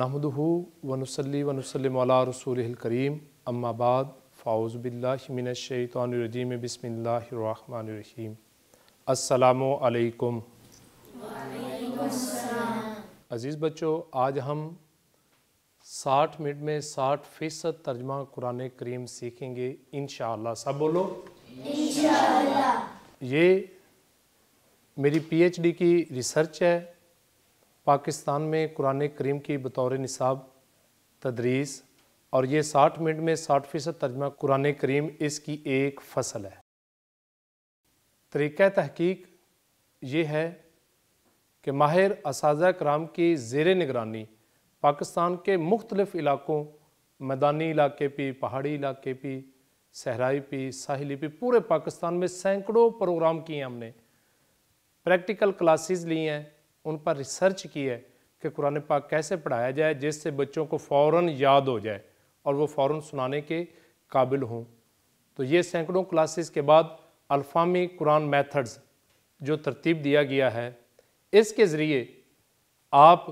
नहमदहू वनसली वनसलम रसूल करीम अम्माबाद फ़ाउज़ बिल्लाशैतरजीम बसमीम असलकुम अज़ीज़ बच्चों आज हम 60 मिनट में 60 फ़ीसद तर्जमा कुरान करीम सीखेंगे इन सब बोलो ये मेरी पीएचडी की रिसर्च है पाकिस्तान में कुरान करीम की बतौर निसाब तदरीस और ये 60 मिनट में 60 फ़ीसद तर्जमा कुरान करीम इसकी एक फसल है तरीक़ तहकीक ये है कि माहिर इस कराम की जेर निगरानी पाकिस्तान के मुख्तलिफ़ इलाकों मैदानी इलाके पी पहाड़ी इलाके पी सहराई पी साहिली पी पूरे पाकिस्तान में सैकड़ों प्रोग्राम किए हमने प्रैक्टिकल क्लासेस ली हैं उन पर रिसर्च की है कि कुरान पाक कैसे पढ़ाया जाए जिससे बच्चों को फ़ौर याद हो जाए और वो फ़ौर सुनाने के काबिल हों तो ये सैकड़ों क्लासेस के बाद अल्फ़ामी कुरान मेथड्स जो तरतीब दिया गया है इसके ज़रिए आप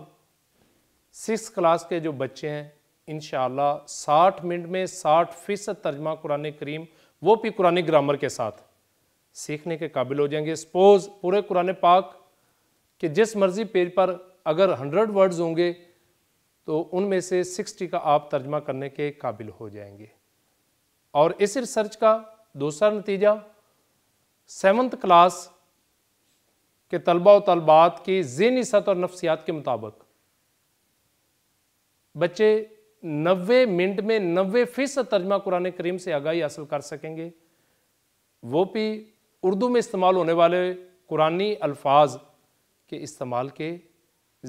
सिक्स क्लास के जो बच्चे हैं इन साठ मिनट में साठ फ़ीसद तर्जमा कुरान करीम वो भी कुरान ग्रामर के साथ सीखने के काबिल हो जाएंगे सपोज़ पूरे कुरान पाक कि जिस मर्ज़ी पेज पर अगर हंड्रेड वर्ड्स होंगे तो उनमें से सिक्सटी का आप तर्जमा करने के काबिल हो जाएंगे और इस रिसर्च का दूसरा नतीजा सेवन्थ क्लास के तलबा और तलबात की जहनी सतह और नफ्सियात के मुताबिक बच्चे नबे मिनट में नबे फ़ीसद तर्जमा कुरान करीम से आगाही हासिल कर सकेंगे वो भी उर्दू में इस्तेमाल होने वाले कुरानी अल्फाज के इस्तेमाल के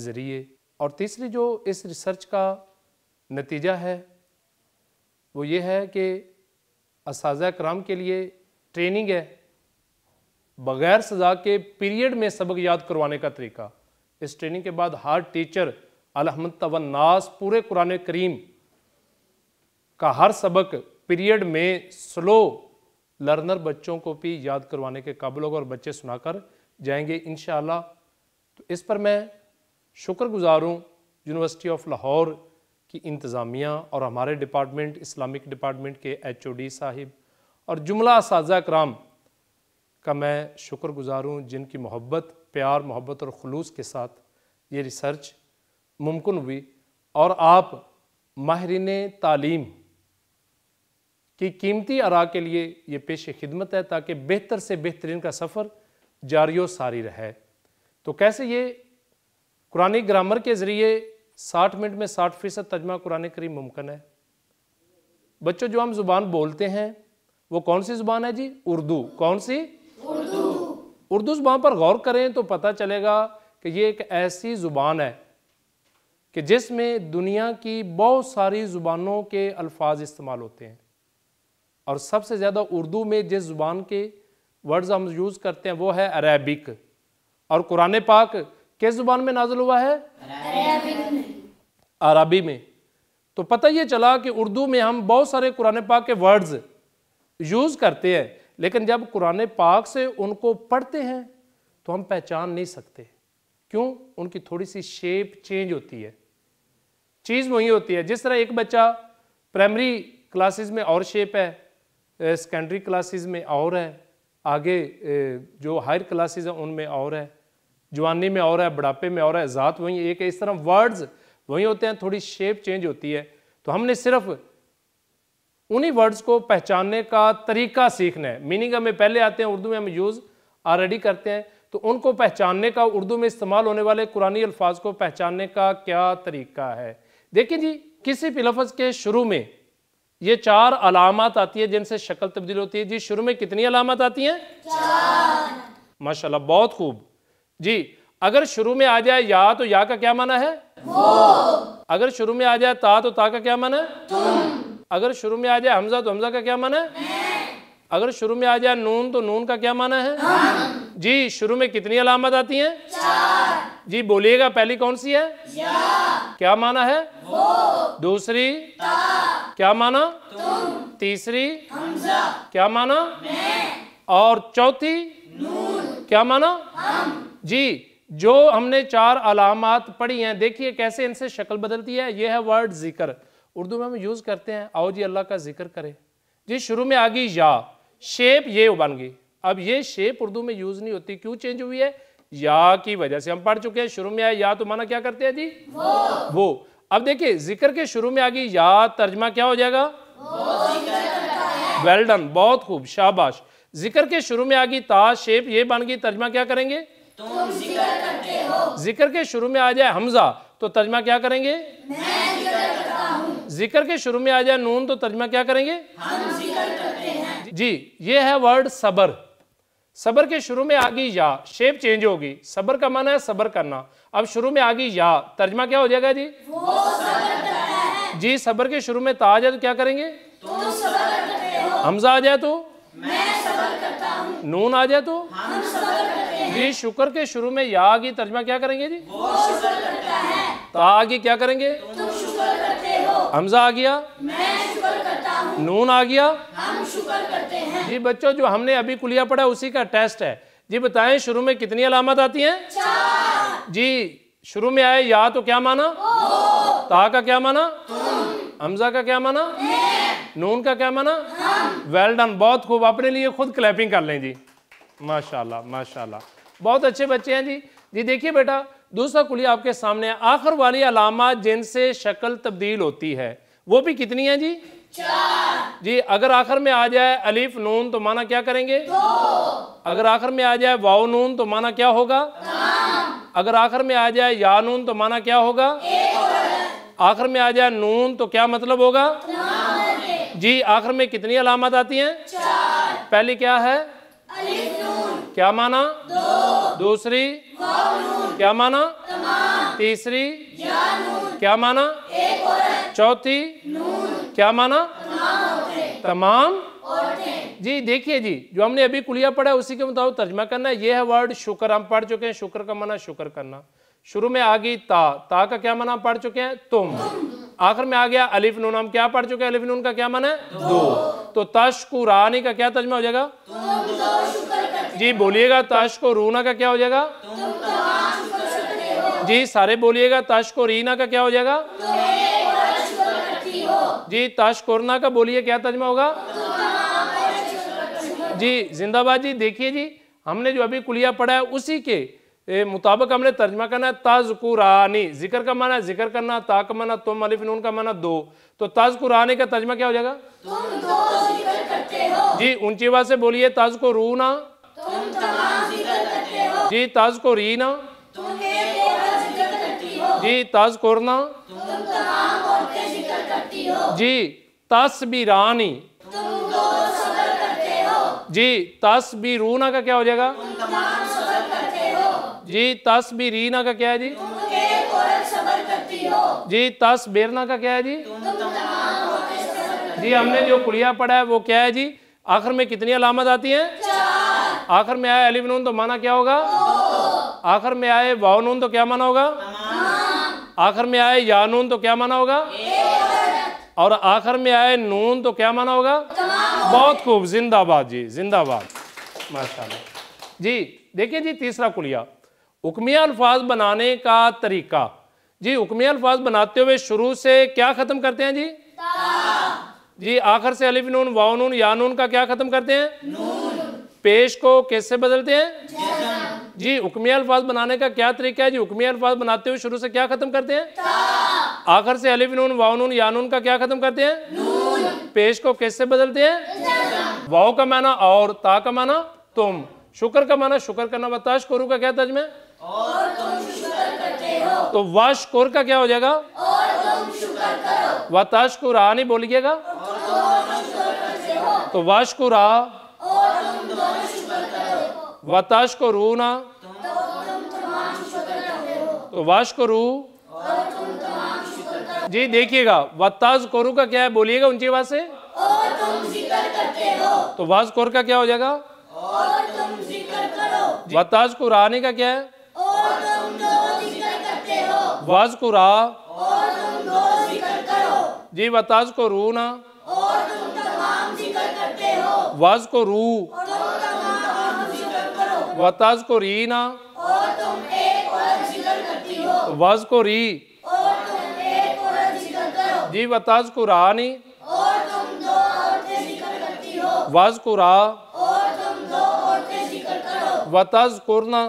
ज़रिए और तीसरी जो इस रिसर्च का नतीजा है वो ये है कि इस कराम के लिए ट्रेनिंग है बग़ैर सजा के पीरियड में सबक याद करवाने का तरीका इस ट्रेनिंग के बाद हर टीचर अलहमद तवन्नास पूरे कुरान करीम का हर सबक पीरियड में स्लो लर्नर बच्चों को भी याद करवाने के काबिल होगा और बच्चे सुनाकर जाएंगे इन इस पर मैं शुक्रगुजार हूँ यूनिवर्सिटी ऑफ लाहौर की इंतज़ामिया और हमारे डिपार्टमेंट इस्लामिक डिपार्टमेंट के एच ओ डी साहिब और जुमला इस कराम का मैं शुक्रगुजार हूँ जिनकी मोहब्बत प्यार मोहब्बत और खलूस के साथ ये रिसर्च मुमकिन हुई और आप माहरीन तालीम की कीमती आरा के लिए ये पेश खिदमत है ताकि बेहतर से बेहतरीन का सफ़र जारी सारी रहे तो कैसे ये कुरानी ग्रामर के ज़रिए 60 मिनट में 60 फ़ीसद तजमा कुरान करीम मुमकिन है बच्चों जो हम ज़ुबान बोलते हैं वो कौन सी ज़ुबान है जी उर्दू कौन सी उर्दू उर्दू ज़ुबान पर गौर करें तो पता चलेगा कि ये एक ऐसी ज़ुबान है कि जिसमें दुनिया की बहुत सारी ज़ुबानों के अल्फाज इस्तेमाल होते हैं और सबसे ज़्यादा उर्दू में जिस ज़ुबान के वर्ड्स हम यूज़ करते हैं वो है अरेबिक और कुरान पाक किस जुबान में नाजल हुआ है अरबी में तो पता ये चला कि उर्दू में हम बहुत सारे कुरान पाक के वर्ड्स यूज़ करते हैं लेकिन जब कुरान पाक से उनको पढ़ते हैं तो हम पहचान नहीं सकते क्यों उनकी थोड़ी सी शेप चेंज होती है चीज़ वही होती है जिस तरह एक बच्चा प्राइमरी क्लासेस में और शेप है सेकेंडरी क्लासेस में और है आगे जो हायर क्लासेस हैं उनमें और है जवानी में और है बुढ़ापे में और है ज़ात वही एक है इस तरह वर्ड्स वहीं होते हैं थोड़ी शेप चेंज होती है तो हमने सिर्फ उन्हीं वर्ड्स को पहचानने का तरीका सीखना है मीनिंग हमें पहले आते हैं उर्दू में हम यूज़ ऑलरेडी करते हैं तो उनको पहचानने का उर्दू में इस्तेमाल होने वाले कुरानी अल्फाज को पहचानने का क्या तरीका है देखिए जी किसी भी लफज के शुरू में ये चार अलामत आती है जिनसे शक्ल तब्दील होती है जी शुरू में कितनी अलामत आती हैं माशाल्लाह बहुत खूब जी अगर शुरू में आ जाए या तो या का क्या माना है वो। अगर शुरू में आ जाए ता तो ता का क्या माना है तुम। अगर शुरू में आ जाए हमजा तो हमजा का क्या माना है अगर शुरू में आ जाए नून तो नून का क्या माना है हाँ। जी शुरू में कितनी अलामत आती हैं चार। जी बोलिएगा पहली कौन सी है या। क्या माना है वो। दूसरी ता। क्या माना तुम। तीसरी हमजा। क्या माना मैं। और चौथी नून। क्या माना हम। जी जो हमने चार अलामत पढ़ी हैं देखिए कैसे इनसे शक्ल बदलती है ये है वर्ड जिक्र उर्दू में हम यूज़ करते हैं आओ जी अल्लाह का जिक्र करें जी शुरू में आ गई या शेप ये बन गई अब ये शेप उर्दू में यूज़ नहीं होती क्यों चेंज हुई है या की वजह से हम पढ़ चुके हैं शुरू में आए या तो माना क्या करते हैं जी वो, वो। अब देखिए जिक्र के शुरू में आ गई या तर्जमा क्या हो जाएगा वेल डन बहुत खूब शाबाश जिक्र के शुरू में आ गई ता शेप ये बन गई तर्जमा क्या करेंगे तुम जिक्र करते हो जिक्र के शुरू में आ जाए हमजा तो तर्जमा क्या करेंगे जिक्र के शुरू में आ जाए नून तो तर्जमा क्या करेंगे हम जिक्र करते हैं जी ये है वर्ड सबर सबर के शुरू में आ गई या शेप चेंज होगी सबर का माना है सबर करना अब शुरू में आ गई या तर्जमा क्या हो जाएगा जी वो सबर करता है जी सबर के शुरू में ता आ जाए तो क्या करेंगे तुम सबर करते हो हमजा आ जाए तो मैं सबर करता हूं। नून आ जाए तो हम वी शुक्र के शुरू में या आगे तर्जमा क्या करेंगे जी तो आगे क्या करेंगे हमजा आ गया नून आ गया हम शुक्र करते हैं जी बच्चों जो हमने अभी कुलिया पढ़ा उसी का टेस्ट है जी बताएं शुरू में कितनी अलामत आती हैं जी शुरू में आए या तो क्या माना ता का क्या माना हमजा का क्या माना नून का क्या माना वेल डन बहुत खूब अपने लिए खुद क्लैपिंग कर लें जी माशाल्लाह माशाल्लाह बहुत अच्छे बच्चे हैं जी जी देखिए बेटा दूसरा कुली आपके सामने आखिर वाली अलामत जिनसे शक्ल तब्दील होती है वो भी कितनी है जी चार जी अगर आखिर में आ जाए अलीफ नून तो माना क्या करेंगे दो अगर आखिर में आ जाए वाओ नून तो माना क्या होगा अगर आखिर में आ जाए या नून तो माना क्या होगा आखिर में आ जाए नून तो क्या मतलब होगा जी आखिर में कितनी अलामत आती हैं पहली क्या है अलीफ नून क्या माना दो दूसरी क्या माना तीसरी क्या माना चौथी क्या माना तमाम जी देखिए जी जो हमने अभी कुलिया पढ़ा उसी के मुताबिक तर्जमा करना है यह वर्ड शुक्र हम पढ़ चुके हैं शुक्र का माना शुक्र करना शुरू में आ गई ता ता का क्या माना हम पढ़ चुके हैं तुम आखिर में आ गया अलिफ नून हम क्या पढ़ चुके हैं अलिफ नून का क्या माना है दो तो तश्कुरानी का क्या तर्जमा हो जाएगा जी बोलिएगा ताश को रूना का क्या हो जाएगा जी सारे बोलिएगा ताश को रीना का क्या हो जाएगा जी ताश कोरना का बोलिए क्या तजमा होगा जी जिंदाबाद जी देखिए जी हमने जो अभी कुलिया पढ़ा है उसी के मुताबिक हमने तर्जमा करना है कुरानी जिक्र का माना जिक्र करना ता का माना तुम अलिफ नून का माना दो तो कुरानी का तर्जमा क्या हो जाएगा तुम दो जिक्र करते हो जी ऊंची आवाज से बोलिए को रूना जी ताज को रीना जी ताज कोरना जी तस्बीरानी जी तस्बीरूना का क्या हो जाएगा जी तस्बीरीना का क्या है जी जी तस्बीरना का क्या है जी जी हमने जो कुड़िया पढ़ा है वो क्या है जी आखिर में कितनी अलामत आती हैं आखिर में आए अलिफ नून तो माना क्या होगा आखिर में आए वाव नून तो क्या माना होगा आखिर में आए या नून तो क्या माना होगा और आखिर में आए नून तो क्या माना होगा बहुत खूब जिंदाबाद जी जिंदाबाद माशाल्लाह जी देखिए जी तीसरा कुलिया हुक्मिया अल्फाज बनाने का तरीका जी हुक्मिया अल्फाज बनाते हुए शुरू से क्या ख़त्म करते हैं जी जी आखिर से अलिफ नून वाओ नून या नून का क्या ख़त्म करते हैं नून। पेश को कैसे बदलते हैं जी हुक्मिया अल्फाज बनाने का क्या तरीका है जी हुक्मिया अल्फाज बनाते हुए शुरू से क्या खत्म करते हैं आखिर से अलिफ नून वाव नून या नून का क्या खत्म करते हैं पेश को कैसे बदलते हैं वाव का माना और ता का माना तुम शुक्र का माना शुक्र करना बताश करू का क्या तजमे तो वाश कोर का क्या हो जाएगा वताश को राह नहीं बोलिएगा तो वाश को राह वाताश को रू ना तो वाश को रू जी देखिएगा वत्ताज कोरू का क्या है बोलिएगा उनकी आवाज से और तुम जिक्र करते हो तो वाज कोर का क्या हो जाएगा और तुम जिक्र करो वत्ताज को राने का क्या है और तुम दो जिक्र करते हो वाज को रा और तुम दो जिक्र करो जी वत्ताज को रू ना और तुम तमाम जिक्र करते हो वाज को रू वताज को री ना वज को री जी वताज को रा नहीं वज को रा वताज कुरना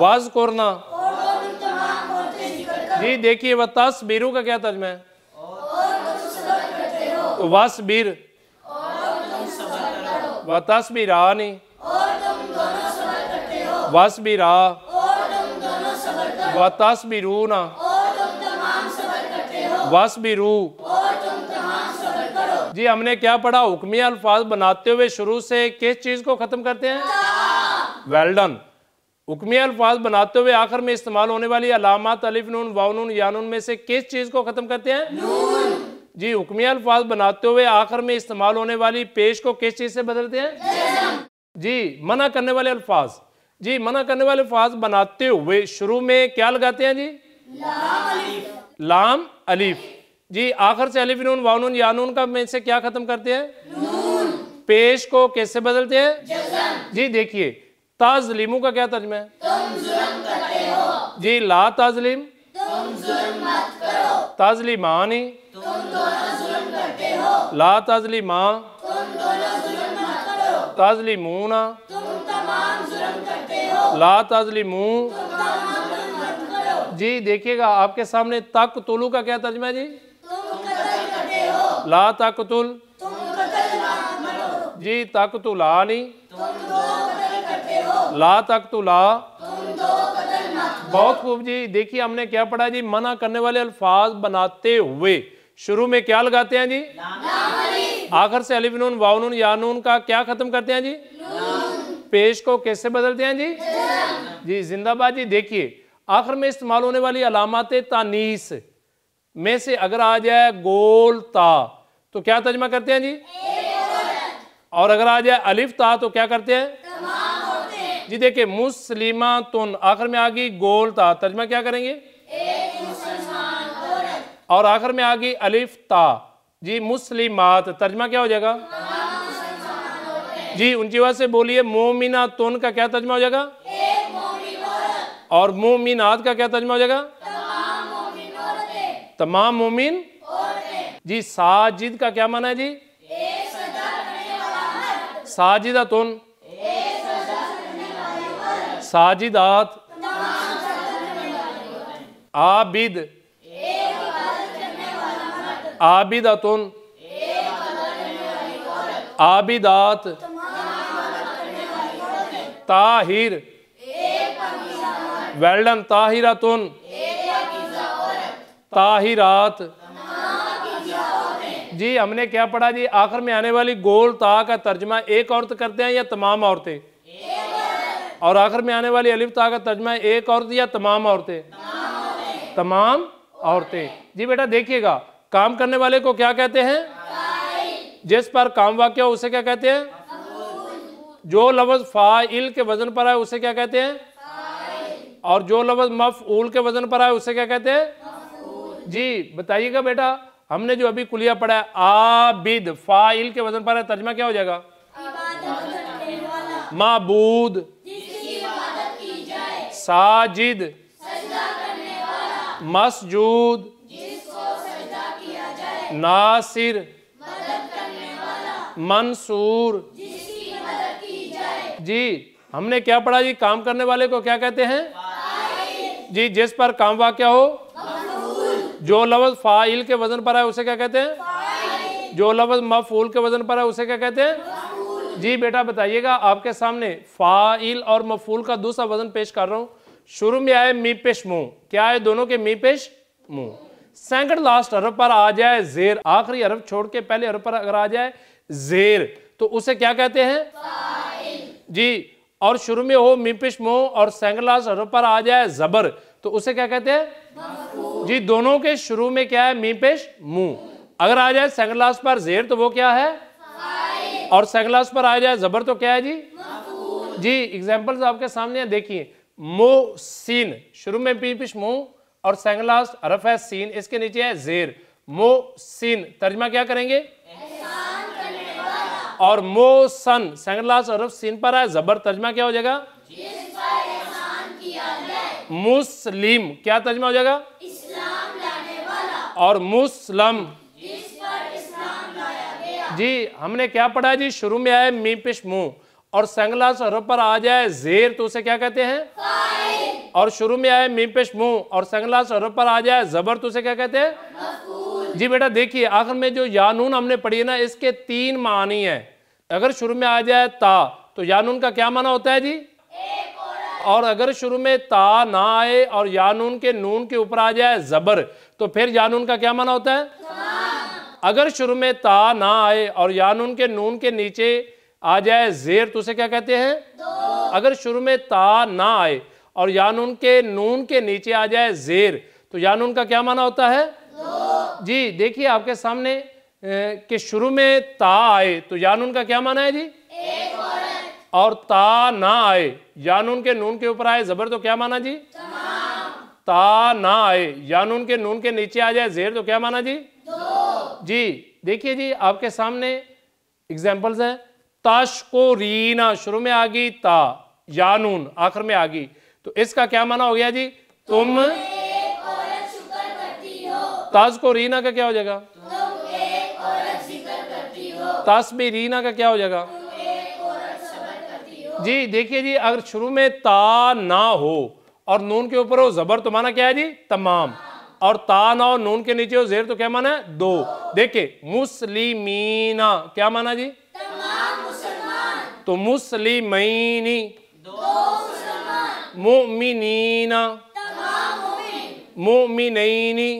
वाज कोरना जी देखिए वतास बीरू का क्या तर्जमा है वासबीर भी रा ने वस भी रा वसबिरा भी रू ना वस भी वसबिरू जी हमने क्या पढ़ा हुक्मी अल्फाज बनाते हुए शुरू से किस चीज़ को ख़त्म करते हैं वेल डन हुक्मी अल्फाज बनाते हुए आखिर में इस्तेमाल होने वाली अलामत अलिफ नून वाउनून यानून में से किस चीज़ को ख़त्म करते हैं जी हुक्मी अल्फाज बनाते हुए आखिर में इस्तेमाल होने वाली पेश को किस चीज़ से बदलते हैं जी मना करने वाले अल्फाज जी मना करने वाले अल्फाज बनाते हुए शुरू में क्या लगाते हैं जी लाम अलीफ जी आखिर से अलीफ नून वानून यानून का में से क्या ख़त्म करते हैं पेश को कैसे बदलते हैं जी देखिए ताजलीमू का क्या तर्जमा है जी ला ताजलीम ताजली माँ ने ला ताजली माँ ताजली मुँह ना ला ताजली मुँह जी देखिएगा आपके सामने ताक तुलू का क्या तर्जमा जी ला तुल जी ला नहीं ला ला बहुत खूब जी देखिए हमने क्या पढ़ा जी मना करने वाले अल्फाज बनाते हुए शुरू में क्या लगाते हैं जी आखिर से अलिफ नून या नून का क्या खत्म करते हैं जी पेश को कैसे बदलते हैं जी जी जिंदाबाद जी देखिए आखिर में इस्तेमाल होने वाली अलामत तानीस में से अगर आ जाए गोल ता तो क्या तर्जमा करते हैं जी और अगर आ जाए अलिफ ता तो क्या करते हैं जी देखिए मुस्लिमा तुन आखिर में आ गई गोल ता तर्जमा क्या करेंगे और आखिर में आ गई अलिफ ता जी मुस्लिमात तर्जमा क्या हो जाएगा जी उनकी वजह से बोलिए मोमिना तुन का क्या तर्जमा हो जाएगा और मोमिनात का क्या तर्जमा हो जाएगा तमाम मोमिन जी साजिद का क्या माना है जी साजिदा तुन साजिदात आबिद आबिदतुन आबिदात ताहिर वेल्डन ताहिरतुन ताहिरात जी हमने क्या पढ़ा जी आखिर में आने वाली गोल ता का तर्जमा एक औरत करते हैं या तमाम औरतें और आखिर में आने वाली अलिफ का तर्जमा एक औरत या तमाम औरतें तमाम औरतें जी बेटा देखिएगा काम करने वाले को क्या कहते हैं जिस पर काम वाक्य हो उसे क्या कहते हैं जो लफ्ज फ़ाइल के वजन पर आए उसे क्या कहते हैं और जो लफ्ज मफूल के वजन पर आए उसे क्या कहते हैं जी बताइएगा बेटा हमने जो अभी कुलिया पढ़ा है आबिद फ़ाइल के वजन पर है तर्जमा क्या हो जाएगा माबूद साजिद मसजूद नासिर मंसूर जी हमने क्या पढ़ा जी काम करने वाले को क्या कहते हैं जी जिस पर काम वाक्य हो जो लफ्ज फाइल के वजन पर है उसे क्या कहते हैं जो लफ्ज मफूल के वजन पर है उसे क्या कहते हैं जी बेटा बताइएगा आपके सामने फाइल और मफूल का दूसरा वजन पेश कर रहा हूँ शुरू में आए मी पेश मुंह क्या है दोनों के मी पेश मुंह सेकंड लास्ट अरब पर आ जाए जेर आखिरी अरब छोड़ के पहले अरब पर अगर आ जाए जेर तो उसे क्या कहते हैं जी और शुरू में हो मीपेश मुंह और सेकंड लास्ट अरब पर आ जाए जबर तो उसे क्या कहते हैं जी दोनों के शुरू में क्या है मीपेश मुंह अगर आ जाए सेकंड लास्ट पर जेर तो वो क्या है और सेकंड लास्ट पर आ जाए जबर तो क्या है जी जी एग्जाम्पल्स आपके सामने देखिए मोसिन शुरू में पी पिश मो और सेंगलास्ट अरफ है सीन इसके नीचे है जेर मोसिन सीन तर्जमा क्या करेंगे और मोसन सन सेंगलास्ट अरफ सीन पर है जबर तर्जमा क्या हो जाएगा मुस्लिम क्या तर्जमा हो जाएगा और मुस्लम जी हमने क्या पढ़ा जी शुरू में आया मी पिश मुंह और संगला स्वरों पर आ जाए जेर तो उसे क्या कहते हैं और शुरू में आए मीपेश मुंह और संगला स्वरों पर आ जाए जबर तो उसे क्या कहते हैं जी बेटा देखिए आखिर में जो यानून हमने पढ़ी है ना इसके तीन मानी है अगर शुरू में आ जाए ता तो यानून का क्या माना होता है जी और अगर शुरू में ता ना आए और यानून के नून के ऊपर आ जाए जबर तो फिर यानून का क्या माना होता है अगर शुरू में ता ना आए और यानून के नून के नीचे आ जाए जेर तो उसे क्या कहते हैं अगर शुरू में ता ना आए और यानून के नून के नीचे आ जाए जेर तो यानून का क्या माना होता है जी देखिए आपके सामने के शुरू में ता आए तो यानून का क्या माना है जी और ता ना आए यानून के नून के ऊपर आए जबर तो क्या माना जी ता ना आए यानून के नून के नीचे आ जाए जेर तो क्या माना जी जी देखिए जी आपके सामने एग्जाम्पल्स हैं तश को रीना शुरू में आ गई ता यानून आखिर में आ गई तो इसका क्या माना हो गया जी तुम ताज को रीना का क्या हो जाएगा ताश रीना का क्या हो जाएगा जी देखिए जी अगर शुरू में ता ना हो और नून के ऊपर हो जबर तो माना क्या है जी तमाम और ता ना हो नून के नीचे हो जेर तो क्या माना है दो देखिए मुस्लिमीना क्या माना जी तो मुस्लिमैनी मुमिनीना मुमिनैनी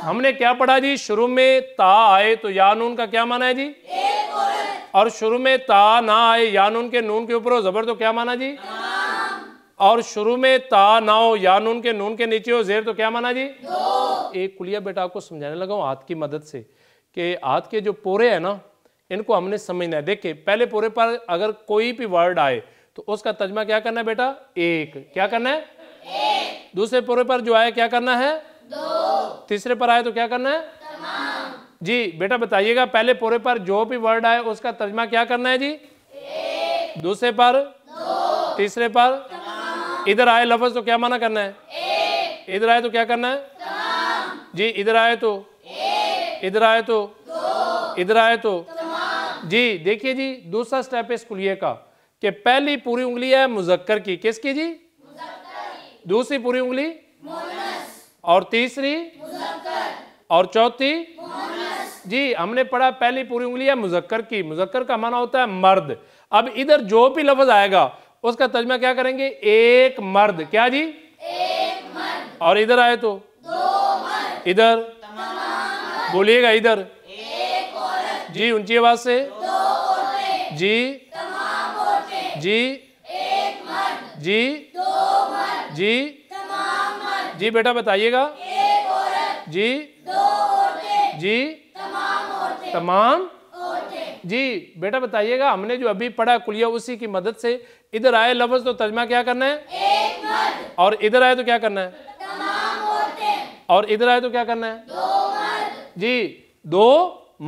हमने क्या पढ़ा जी शुरू में ता आए तो या नून का क्या माना है जी और शुरू में ता ना आए या नून के नून के ऊपर हो जबर तो क्या माना जी और शुरू में ता ना हो या नून के नून के नीचे हो जेर तो क्या माना जी एक कुलिया बेटा आपको समझाने लगा हूँ हाथ की मदद से कि हाथ के जो पोरे हैं ना इनको हमने समझना है देखिए पहले पोरे पर अगर कोई भी वर्ड आए तो उसका तजमा क्या करना है बेटा एक क्या करना है एक। दूसरे पोरे पर जो आए क्या करना है दो तीसरे पर आए तो क्या करना है तमाम। जी बेटा बताइएगा पहले पोरे पर जो भी वर्ड आए उसका तर्जमा क्या करना है जी एक। दूसरे पर दो तीसरे पर इधर आए लफ्ज तो क्या माना करना है इधर आए तो क्या करना है जी इधर आए तो इधर आए तो इधर आए तो जी देखिए जी दूसरा स्टेप है स्कुलिये का कि पहली पूरी उंगली है मुजक्कर की किसकी जी दूसरी पूरी उंगली और तीसरी और चौथी जी हमने पढ़ा पहली पूरी उंगली है मुजक्कर की मुजक्कर का माना होता है मर्द अब इधर जो भी लफ्ज आएगा उसका तर्जमा क्या करेंगे एक मर्द क्या जी एक मर्द। और इधर आए तो इधर बोलिएगा इधर जी ऊंची आवाज से जी जी जी जी जी बेटा बताइएगा जी जी तमाम जी बेटा बताइएगा हमने जो अभी पढ़ा कुलिया उसी की मदद से इधर आए लफ्ज तो तर्जमा क्या करना है और इधर आए तो क्या करना है और इधर आए तो क्या करना है दो मर्द जी दो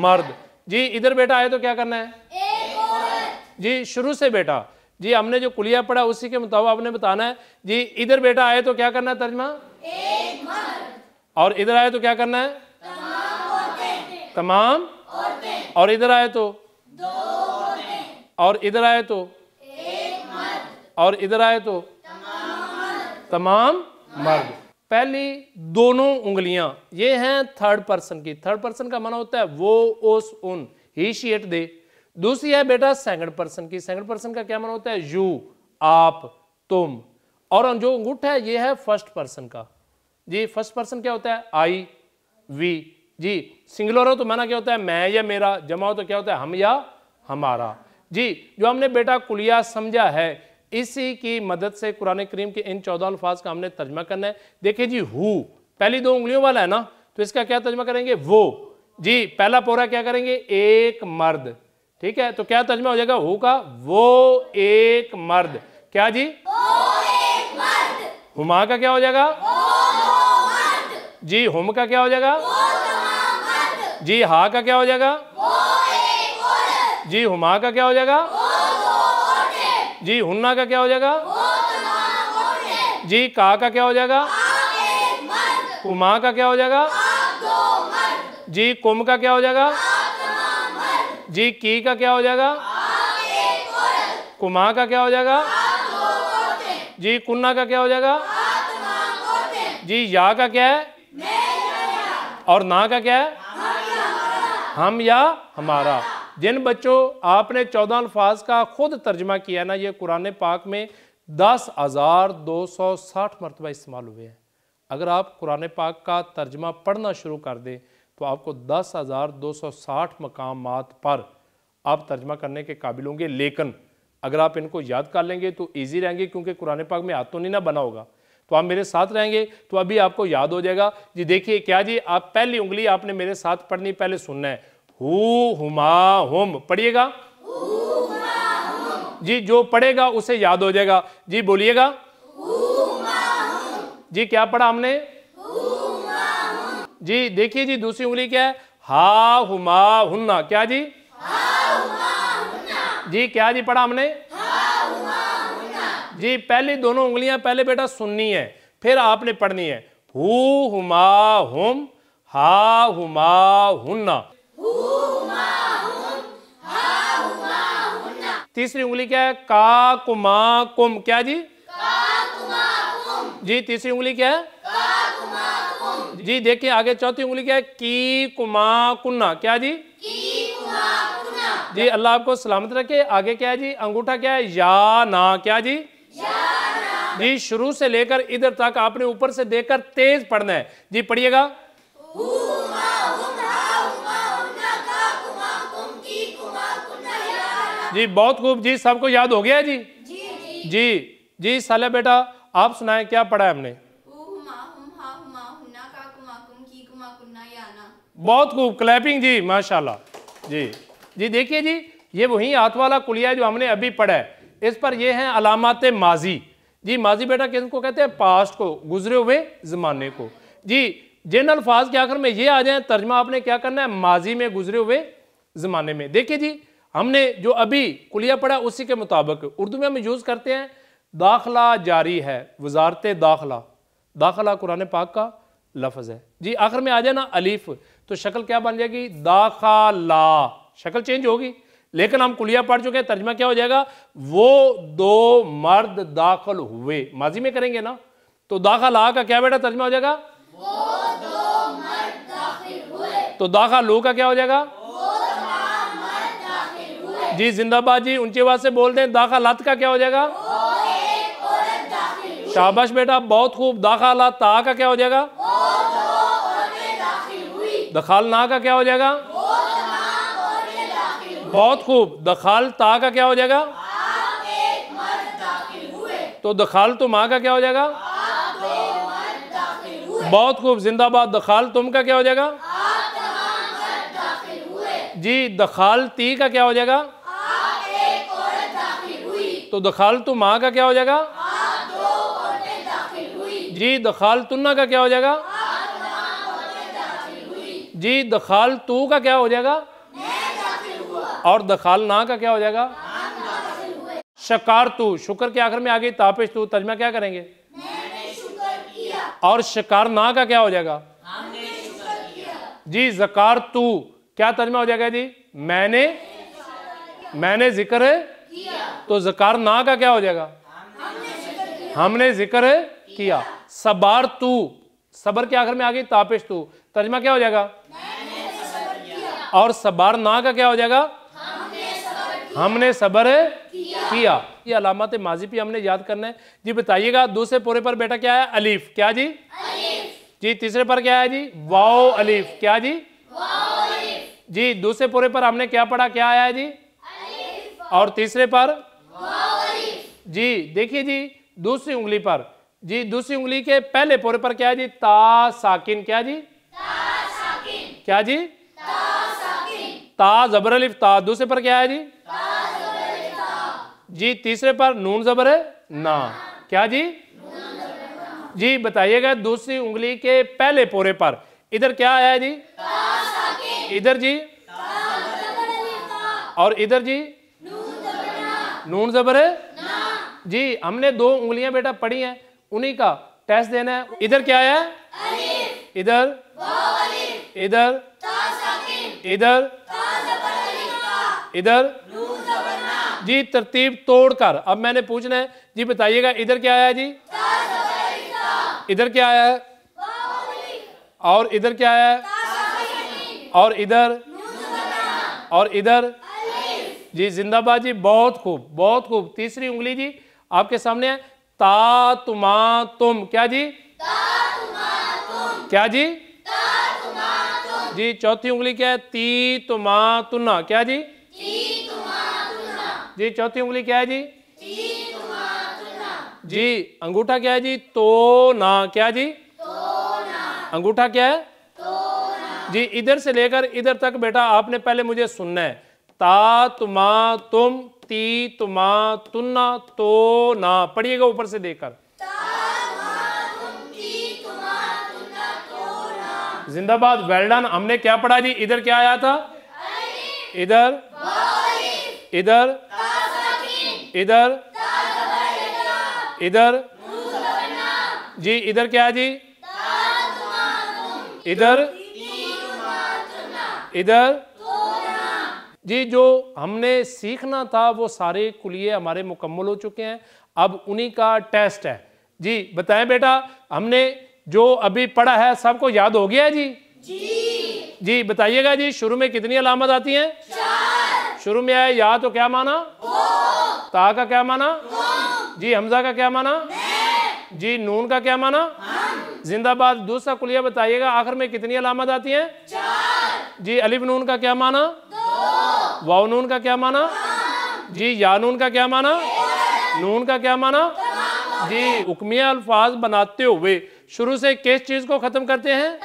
मर्द जी इधर बेटा आए तो क्या करना है एक जी शुरू से बेटा जी हमने जो कुलिया पढ़ा उसी के मुताबिक आपने बताना है जी इधर बेटा आए तो क्या करना है तर्जमा एक मर्द और इधर आए तो क्या करना है तमाम और इधर आए तो दो और इधर आए तो एक मर्द और इधर आए तो तमाम मर्द पहली दोनों उंगलियां ये हैं थर्ड पर्सन की थर्ड पर्सन का माना होता है वो उस उन ही शी एट दे दूसरी है बेटा सेकंड पर्सन की सेकंड पर्सन का क्या माना होता है यू आप तुम और जो अंगूठ है ये है फर्स्ट पर्सन का जी फर्स्ट पर्सन क्या होता है आई वी जी सिंगुलर हो तो माना क्या होता है मैं या मेरा जमा हो तो क्या होता है हम या हमारा जी जो हमने बेटा कुलिया समझा है इसी की मदद से कुरान करीम के इन चौदह अल्फाज का हमने तर्जमा करना है देखिए जी हु पहली दो उंगलियों वाला है ना तो इसका क्या तर्जमा करेंगे वो जी पहला पोरा क्या करेंगे एक मर्द ठीक है तो क्या तर्जमा हो जाएगा हु का वो एक मर्द क्या जी हु का क्या हो जाएगा जी हुम का क्या हो जाएगा जी हा का क्या हो जाएगा जी हुमा का क्या हो जाएगा जी हुन्ना का क्या हो जाएगा जी का का क्या हो जाएगा कुमा का क्या हो जाएगा जी कुम का क्या हो जाएगा जी की का क्या हो जाएगा कुमा का क्या हो जाएगा जी कुन्ना का क्या हो जाएगा जी या का क्या है और ना का क्या है हम या हमारा जिन बच्चों आपने चौदह अल्फाज का खुद तर्जमा किया ना ये कुरान पाक में दस हज़ार दो सौ साठ मरतबा इस्तेमाल हुए हैं अगर आप कुरान पाक का तर्जमा पढ़ना शुरू कर दें तो आपको दस हज़ार दो सौ साठ मकाम पर आप तर्जमा करने के काबिल होंगे लेकिन अगर आप इनको याद कर लेंगे तो ईजी रहेंगे क्योंकि कुरान पाक में हाथों नहीं ना बना होगा तो आप मेरे साथ रहेंगे तो अभी आपको याद हो जाएगा जी देखिए क्या जी आप पहली उंगली आपने मेरे साथ पढ़नी पहले सुनना है हु हुमा हुम पढ़िएगा जी जो पढ़ेगा उसे याद हो जाएगा जी बोलिएगा जी क्या पढ़ा हमने जी देखिए जी दूसरी उंगली क्या है हा हुमा हुन्ना क्या जी जी क्या जी पढ़ा हमने जी पहली दोनों उंगलियां पहले बेटा सुननी है फिर आपने पढ़नी है हु हुमा हुम हा हुमा हुन्ना तीसरी उंगली क्या है का कुमा कुम क्या जी जी तीसरी उंगली क्या है जी देखिए आगे चौथी उंगली क्या है की कुमा कुन्ना क्या जी जी अल्लाह आपको सलामत रखे आगे क्या है जी अंगूठा क्या है या ना क्या जी जी शुरू से लेकर इधर तक आपने ऊपर से देखकर तेज पढ़ना है जी पढ़िएगा जी बहुत खूब जी सबको याद हो गया जी जी जी, जी, साले बेटा आप सुनाए क्या पढ़ा हमने बहुत खूब क्लैपिंग जी माशाल्लाह जी जी देखिए जी ये वही हाथ वाला कुलिया जो हमने अभी पढ़ा है इस पर ये हैं अलामत माजी जी माजी बेटा किसको कहते हैं पास्ट को गुजरे हुए ज़माने को जी जिन अल्फाज के आखिर में ये आ जाए तर्जमा आपने क्या करना है माजी में गुजरे हुए ज़माने में देखिए जी हमने जो अभी कुलिया पढ़ा उसी के मुताबिक उर्दू में हम यूज़ करते हैं दाखला जारी है वजारत दाखला दाखला कुरान पाक का लफज है जी आखिर में आ जाए ना अलीफ तो शक्ल क्या बन जाएगी दाखला शक्ल चेंज होगी लेकिन हम कुलिया पढ़ चुके हैं तर्जमा क्या हो जाएगा वो दो मर्द दाखिल हुए माजी में करेंगे ना तो दाखला का क्या बेटा तर्जमा हो जाएगा वो दो मर्द दाखिल हुए तो दाखा लो का क्या हो जाएगा जी जिंदाबाद जी ऊंची आवाज से बोल दें लत का क्या हो जाएगा शाबाश बेटा बहुत खूब दाखा लत ता का क्या हो जाएगा दखाल ना का क्या हो जाएगा बहुत खूब दखाल ता का क्या हो जाएगा तो दखाल तुम तो आ का क्या हो जाएगा बहुत खूब जिंदाबाद दखाल तुम का क्या हो जाएगा जी दखाल ती का क्या हो जाएगा तो दखाल तो माँ का क्या हो जाएगा जी दखाल तुन्ना का क्या हो जाएगा जी दखाल तू का क्या हो जाएगा और दखाल ना का क्या हो जाएगा शकार तू शुक्र के आखिर में आ गई तापिश तू तर्जमा क्या करेंगे और शकार ना का क्या हो जाएगा जी जकार तू क्या तर्जमा हो जाएगा जी मैंने मैंने जिक्र है तो जकार ना का क्या हो जाएगा हमने जिक्र किया सबार तू सबर के आखिर में आ गई तापिश तू तर्जमा क्या हो जाएगा और सबार ना का क्या हो जाएगा हमने सबर किया ये अलामत माजी भी हमने याद करना है जी बताइएगा दूसरे पूरे पर बेटा क्या है अलीफ क्या जी जी तीसरे पर क्या है जी वाओ अलीफ क्या जी जी दूसरे पूरे पर हमने क्या पढ़ा क्या आया है जी और तीसरे पर जी देखिए जी दूसरी उंगली पर जी दूसरी उंगली के पहले पोरे पर क्या है जी ता साकिन क्या जी ता साकिन क्या जी ता साकिन ता जबर अलिफ ता दूसरे पर क्या है जी ता जी तीसरे पर नून जबर है ना क्या जी जी बताइएगा दूसरी उंगली के पहले पोरे पर इधर क्या आया जी इधर जी और इधर जी नून जबर है जी हमने दो उंगलियां बेटा पढ़ी हैं उन्हीं का टेस्ट देना है इधर क्या है इधर इधर इधर इधर जी तरतीब तोड़कर अब मैंने पूछना है जी बताइएगा इधर क्या आया जी इधर क्या आया और इधर क्या आया और इधर और इधर जी जिंदाबाद जी बहुत खूब बहुत खूब तीसरी उंगली जी आपके सामने है ता तुमा तुम क्या जी ता तुमा तुम क्या जी ता तुमा तुम जी चौथी उंगली क्या है ती तुमा तुना क्या जी ती तुमा तुना जी चौथी उंगली क्या है जी ती तुमा तुना जी अंगूठा क्या है जी तो ना क्या जी तो ना अंगूठा क्या है तो जी इधर से लेकर इधर तक बेटा आपने पहले मुझे सुनना है ता तुमा तुम ती तुमा तुन्ना तो ना पढ़िएगा ऊपर से देखकर जिंदाबाद वेल्डन हमने क्या पढ़ा जी इधर क्या आया था इधर इधर इधर इधर जी इधर क्या जी इधर इधर जी जो हमने सीखना था वो सारे कुलिए हमारे मुकम्मल हो चुके हैं अब उन्हीं का टेस्ट है जी बताएं बेटा हमने जो अभी पढ़ा है सबको याद हो गया जी जी, जी बताइएगा जी शुरू में कितनी अलामत आती हैं शुरू में आया या तो क्या माना ता का क्या माना जी हमजा का क्या माना जी नून का क्या माना हाँ। जिंदाबाद दूसरा कुलिया बताइएगा आखिर में कितनी अलामत आती हैं जी अलिफ नून का क्या माना नून का क्या माना जी यानून का क्या माना नून का क्या माना जी उकमिया अल्फाज बनाते हुए शुरू से किस चीज़ को ख़त्म करते हैं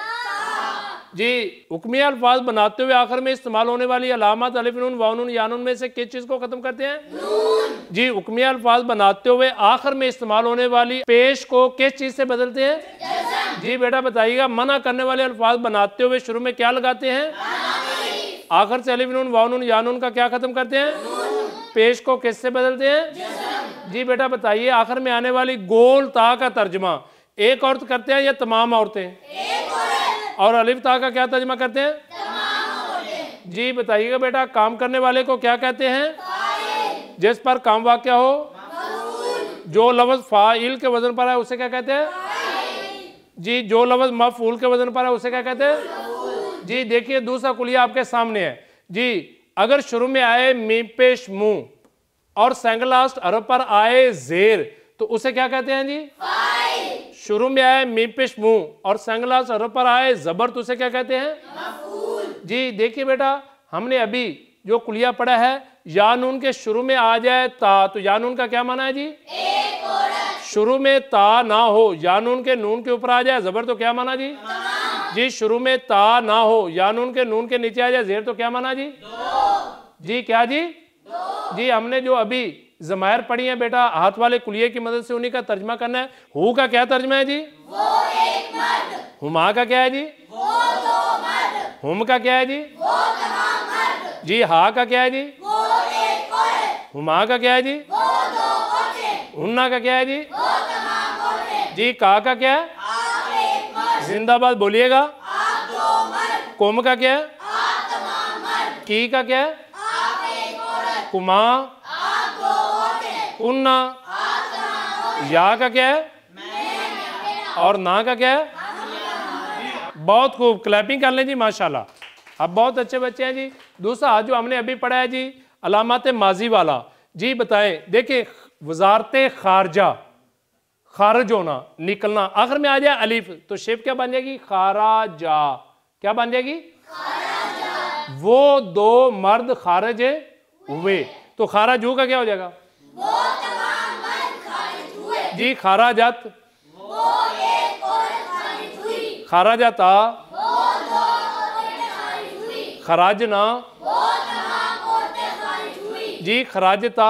जी हुक्मिया अल्फाज बनाते हुए आखिर में इस्तेमाल होने वाली अलामत अलिफिन वानुन यानुन में से किस चीज़ को ख़त्म करते हैं जी हुक्मिया अल्फाज बनाते हुए आखिर में इस्तेमाल होने वाली पेश को किस चीज़ से बदलते हैं जी बेटा बताइएगा मना करने वाले अल्फाज बनाते हुए शुरू में क्या लगाते हैं आखिर से अलिमिन वाउन वाव का क्या ख़त्म करते हैं पेश को किससे बदलते हैं जी बेटा बताइए आखिर में आने वाली गोल ता का तर्जमा एक औरत करते हैं या तमाम औरतें और अलिफ ता का क्या तर्जमा करते हैं जी बताइएगा बेटा काम करने वाले को क्या कहते हैं जिस पर काम वाक़ हो जो लफ्ज़ फ़ाइल के वज़न पर है उसे क्या कहते हैं जी जो लफ्ज़ मफूल के वज़न पर है उसे क्या कहते हैं जी देखिए दूसरा कुलिया आपके सामने है जी अगर शुरू में आए मीपेश मुंह और सेंगलास्ट अरब पर आए जेर तो उसे क्या कहते हैं जी शुरू में आए मीपेश मुंह और सेंगलास्ट अरब पर आए जबर तो उसे क्या कहते हैं जी देखिए बेटा हमने अभी जो कुलिया पढ़ा है यानून के शुरू में आ जाए ता तो यानून का क्या माना है जी शुरू में ता ना हो यानून के नून के ऊपर आ जाए जबर तो क्या माना जी हाँ। जी शुरू में ता ना हो या नून के नून के नीचे आ जाए जेर तो क्या माना जी जी क्या जी जी हमने जो अभी जमायर पढ़ी है बेटा हाथ वाले कुलिये की मदद से उन्हीं का तर्जमा करना है हु का क्या तर्जमा है जी वो एक मर्द हुमा का क्या है जी वो दो मर्द हुम का क्या है जी वो मर्द जी हा का क्या है जी वो एक हुमा का क्या है जी वो दो उन्ना का क्या है जी वो जी का का क्या है जिंदाबाद बोलिएगा कुम का क्या है की का क्या है कुमा उन्ना या का क्या है और ना का क्या है बहुत खूब क्लैपिंग कर लें जी माशाल्लाह अब बहुत अच्छे बच्चे हैं जी दूसरा जो हमने अभी पढ़ा है जी अलामत माजी वाला जी बताएं देखिए वजारत खारजा खारज होना निकलना आखिर में आ जाए अलीफ तो शेप क्या बन जाएगी खारा जा क्या बन जाएगी वो दो मर्द खारज हुए तो खाराज का क्या हो जाएगा जी खाराजत खाराजता खराजना जी खराजता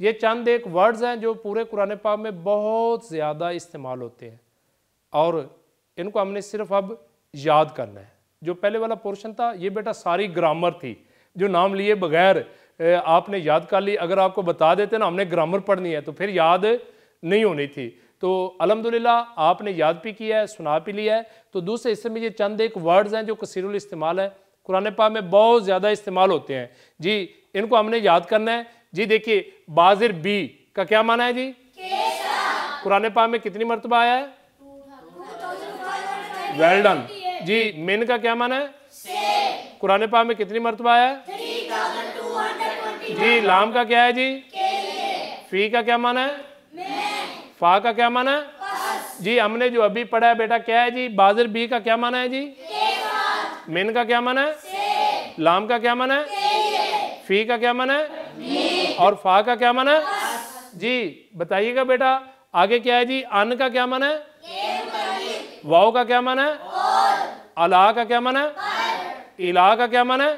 ये चंद एक वर्ड्स हैं जो पूरे कुरान पाक में बहुत ज़्यादा इस्तेमाल होते हैं और इनको हमने सिर्फ अब याद करना है जो पहले वाला पोर्शन था ये बेटा सारी ग्रामर थी जो नाम लिए बगैर आपने याद कर ली अगर आपको बता देते ना हमने ग्रामर पढ़नी है तो फिर याद नहीं होनी थी तो अलहमदिल्ला आपने याद भी किया है सुना भी लिया है तो दूसरे हिस्से में ये चंद एक वर्ड्स हैं जो कसीर इस्तेमाल है कुरान पाक में बहुत ज़्यादा इस्तेमाल होते हैं जी इनको हमने याद करना है जी देखिए बाजिर बी का क्या माना है जी कुरने पा में कितनी मरतबा आया है वेल डन जी मेन का क्या माना है कुरने पा में कितनी मरतबा आया है जी लाम का क्या है जी फी का क्या माना है फा का क्या माना है जी हमने जो अभी पढ़ा है बेटा क्या है जी बाजिर बी का क्या माना है जी मेन का क्या माना है लाम का क्या माना है फी का क्या माना है और फा का क्या मना है जी बताइएगा बेटा आगे क्या है जी अन का क्या मन है वाओ का क्या मन है अला का क्या मन है इला का क्या मन है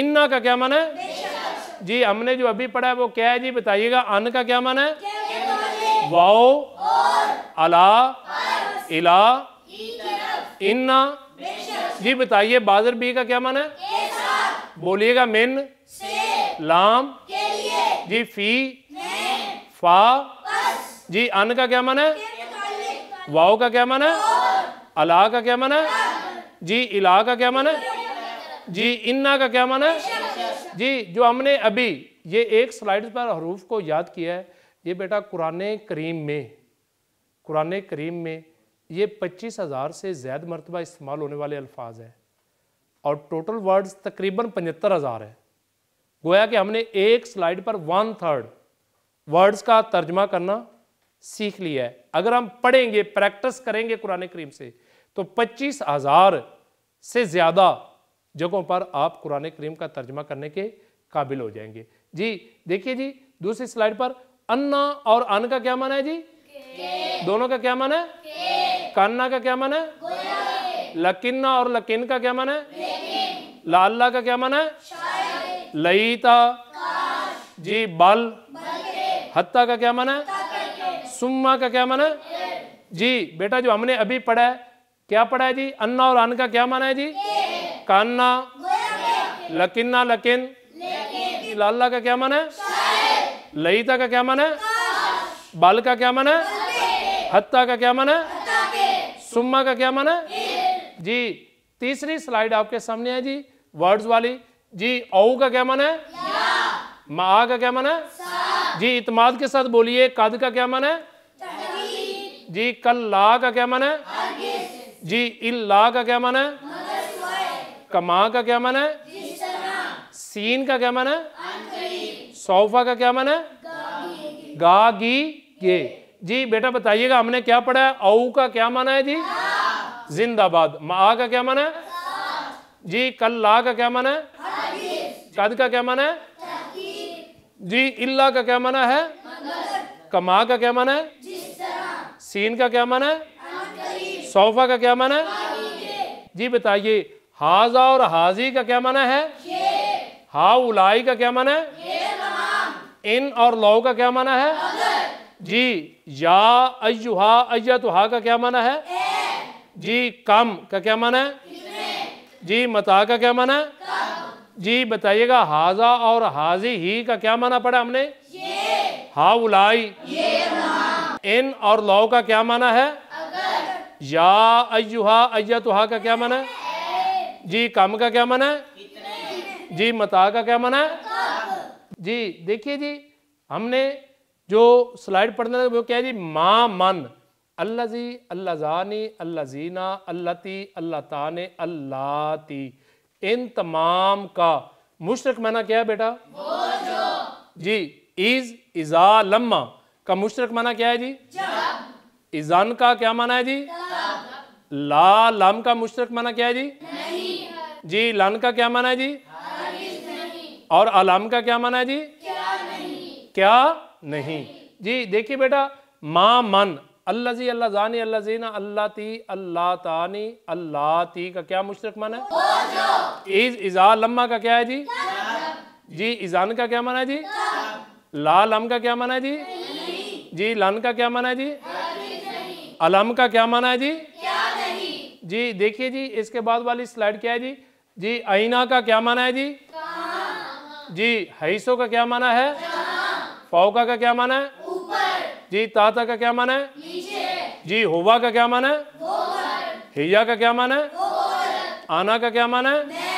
इन्ना का क्या मन है जी हमने जो अभी पढ़ा है वो क्या है जी बताइएगा अन का क्या मन है वाओ अला इला इन्ना जी बताइए बाजर बी का क्या मन है बोलिएगा मिन लाम के लिए जी फी फा जी अन का क्या मन है वाओ का क्या मन है अला का क्या मन है जी इला का क्या मन है जी इन्ना का क्या मन है जी जो हमने अभी ये एक स्लाइड पर हरूफ को याद किया है ये बेटा कुरान करीम में कुरान करीम में ये पच्चीस हज़ार से ज़्यादा मरतबा इस्तेमाल होने वाले अल्फाज हैं और टोटल वर्ड्स तकरीबन पचहत्तर हज़ार है गोया कि हमने एक स्लाइड पर वन थर्ड वर्ड्स का तर्जमा करना सीख लिया है अगर हम पढ़ेंगे प्रैक्टिस करेंगे कुरान करीम से तो पच्चीस हज़ार से ज़्यादा जगहों पर आप कुरान करीम का तर्जमा करने के काबिल हो जाएंगे जी देखिए जी दूसरी स्लाइड पर अन्ना और अन का क्या माना है जी के। दोनों का क्या माना है कान्ना का क्या माना है लकीन्ना और लकीन का क्या माना है लाल्ला का क्या माना है लयिता जी बल हत्ता का क्या माना है सुम्मा का क्या माना है जी बेटा जो हमने अभी पढ़ा है क्या पढ़ा है जी अन्ना और अन का क्या माना है जी कान्ना लकिन्ना लकिन लाला का क्या माना है लयिता का क्या माना है बाल का क्या माना है हत्ता का क्या माना है सुम्मा का क्या माना है जी तीसरी स्लाइड आपके सामने है जी वर्ड्स वाली जी औ का क्या मन है मा का क्या मन है जी इतमाद के साथ बोलिए कद का क्या मन है जी कल्ला का क्या मन है जी इला का क्या मन है कमा का क्या मन है सीन का क्या मन है सोफा का क्या मन है गा गी गे जी बेटा बताइएगा हमने क्या पढ़ा है औ का क्या माना है जी जिंदाबाद मा का क्या मन है जी कल्ला का क्या मन है कद का क्या माना है जी इल्ला का क्या माना है कमा का क्या माना है सीन का क्या माना है सोफा का क्या माना है जी बताइए हाजा और हाजी का क्या माना है हा उलाई का क्या माना है इन और लौ का क्या माना है जी या अयुहा अयतुहा का क्या माना है जी कम का क्या माना है जी मता का क्या माना है जी बताइएगा हाजा और हाजी ही का क्या माना पड़ा हमने हाउलाई इन और लौ का क्या माना है या अयुहा अयतुहा का क्या माना है जी कम का क्या माना है जी मता का क्या माना है जी देखिए जी हमने जो स्लाइड पढ़ना वो क्या है जी मा मन अल्लाजी अल्लाजानी अल्लाजीना अल्लाती अल्लाताने अल्लाती इन तमाम का मुशरक माना क्या है बेटा जी इज इजा लम्मा का मुशरक माना क्या है जी इजान का क्या माना है जी ला लम का मुशरक माना क्या है जी नहीं जी लान का क्या माना है जी और आलाम का क्या माना है जी क्या नहीं क्या नहीं, जी देखिए बेटा मा मन अल्लाजी जानी अल्लाह अल्लाती अल्लाह तानी अल्लाह ती का क्या मुश्तरक माना है ईज इजा लम्मा का क्या है जी जी इजान का क्या माना है जी ला लम का क्या माना है जी जी लन का क्या माना है जी अलम का क्या माना है जी जी देखिए जी इसके बाद वाली स्लाइड क्या है जी जी आईना का क्या माना है जी जी हैसो का क्या माना है फाओका का क्या माना है जी ताता का क्या माना है नीचे। जी होवा का क्या माना है हिया का क्या माना है आना का क्या माना है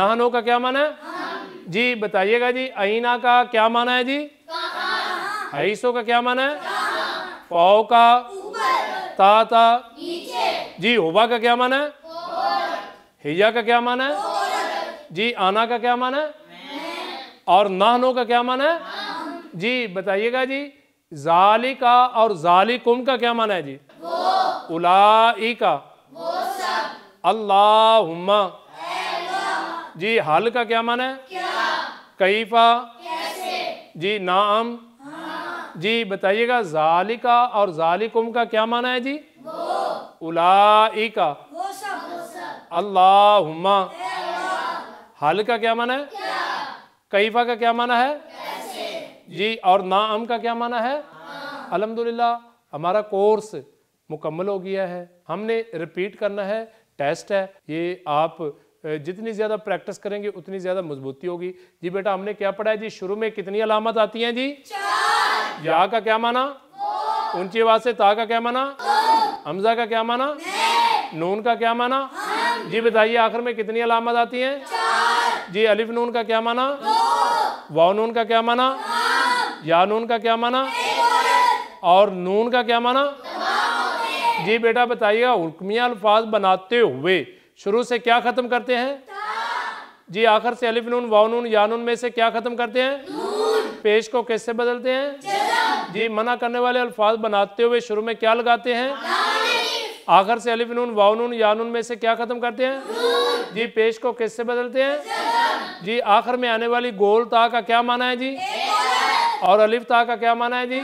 नहनो का क्या माना है जी बताइएगा जी अना का क्या माना है जी हईसो का क्या माना है पाओ का ताता जी होबा का क्या माना है हिया का क्या माना है जी आना का क्या माना है और नाहनों का क्या माना है जी बताइएगा जी जालिका और जालिकुम का क्या माना है जी उलाइका अल्लाहुम्मा जी हल का क्या माना है कैफा जी नाम हाँ। जी बताइएगा जालिका और जालिकुम का क्या माना है जी उलाइका अल्लाहुम्मा हल का क्या माना है कैफा का क्या माना है जी और ना अम का क्या माना है अलहमदुल्ला हमारा कोर्स मुकम्मल हो गया है हमने रिपीट करना है टेस्ट है ये आप जितनी ज़्यादा प्रैक्टिस करेंगे उतनी ज़्यादा मजबूती होगी जी बेटा हमने क्या पढ़ा है जी शुरू में कितनी अलामत आती हैं जी या का क्या माना ऊंची आवाज से ता का क्या माना हमजा का क्या माना नून का क्या माना जी बताइए आखिर में कितनी अलामत आती हैं जी अलिफ नून का क्या माना वाह नून का क्या माना या नून का क्या माना और नून का क्या माना जी बेटा बताइएगा हुक्मिया अल्फाज बनाते हुए शुरू से क्या ख़त्म करते हैं जी आखिर से अलिफ नून वाव नून या नून में से क्या ख़त्म करते हैं पेश को कैसे बदलते हैं जी मना करने वाले अल्फाज बनाते हुए शुरू में क्या लगाते हैं आखिर से अलिफ नून वाव नून या नून में से क्या ख़त्म करते हैं जी पेश को कैसे बदलते हैं जी आखिर में आने वाली गोल ता का क्या माना है जी और ता का क्या माना है जी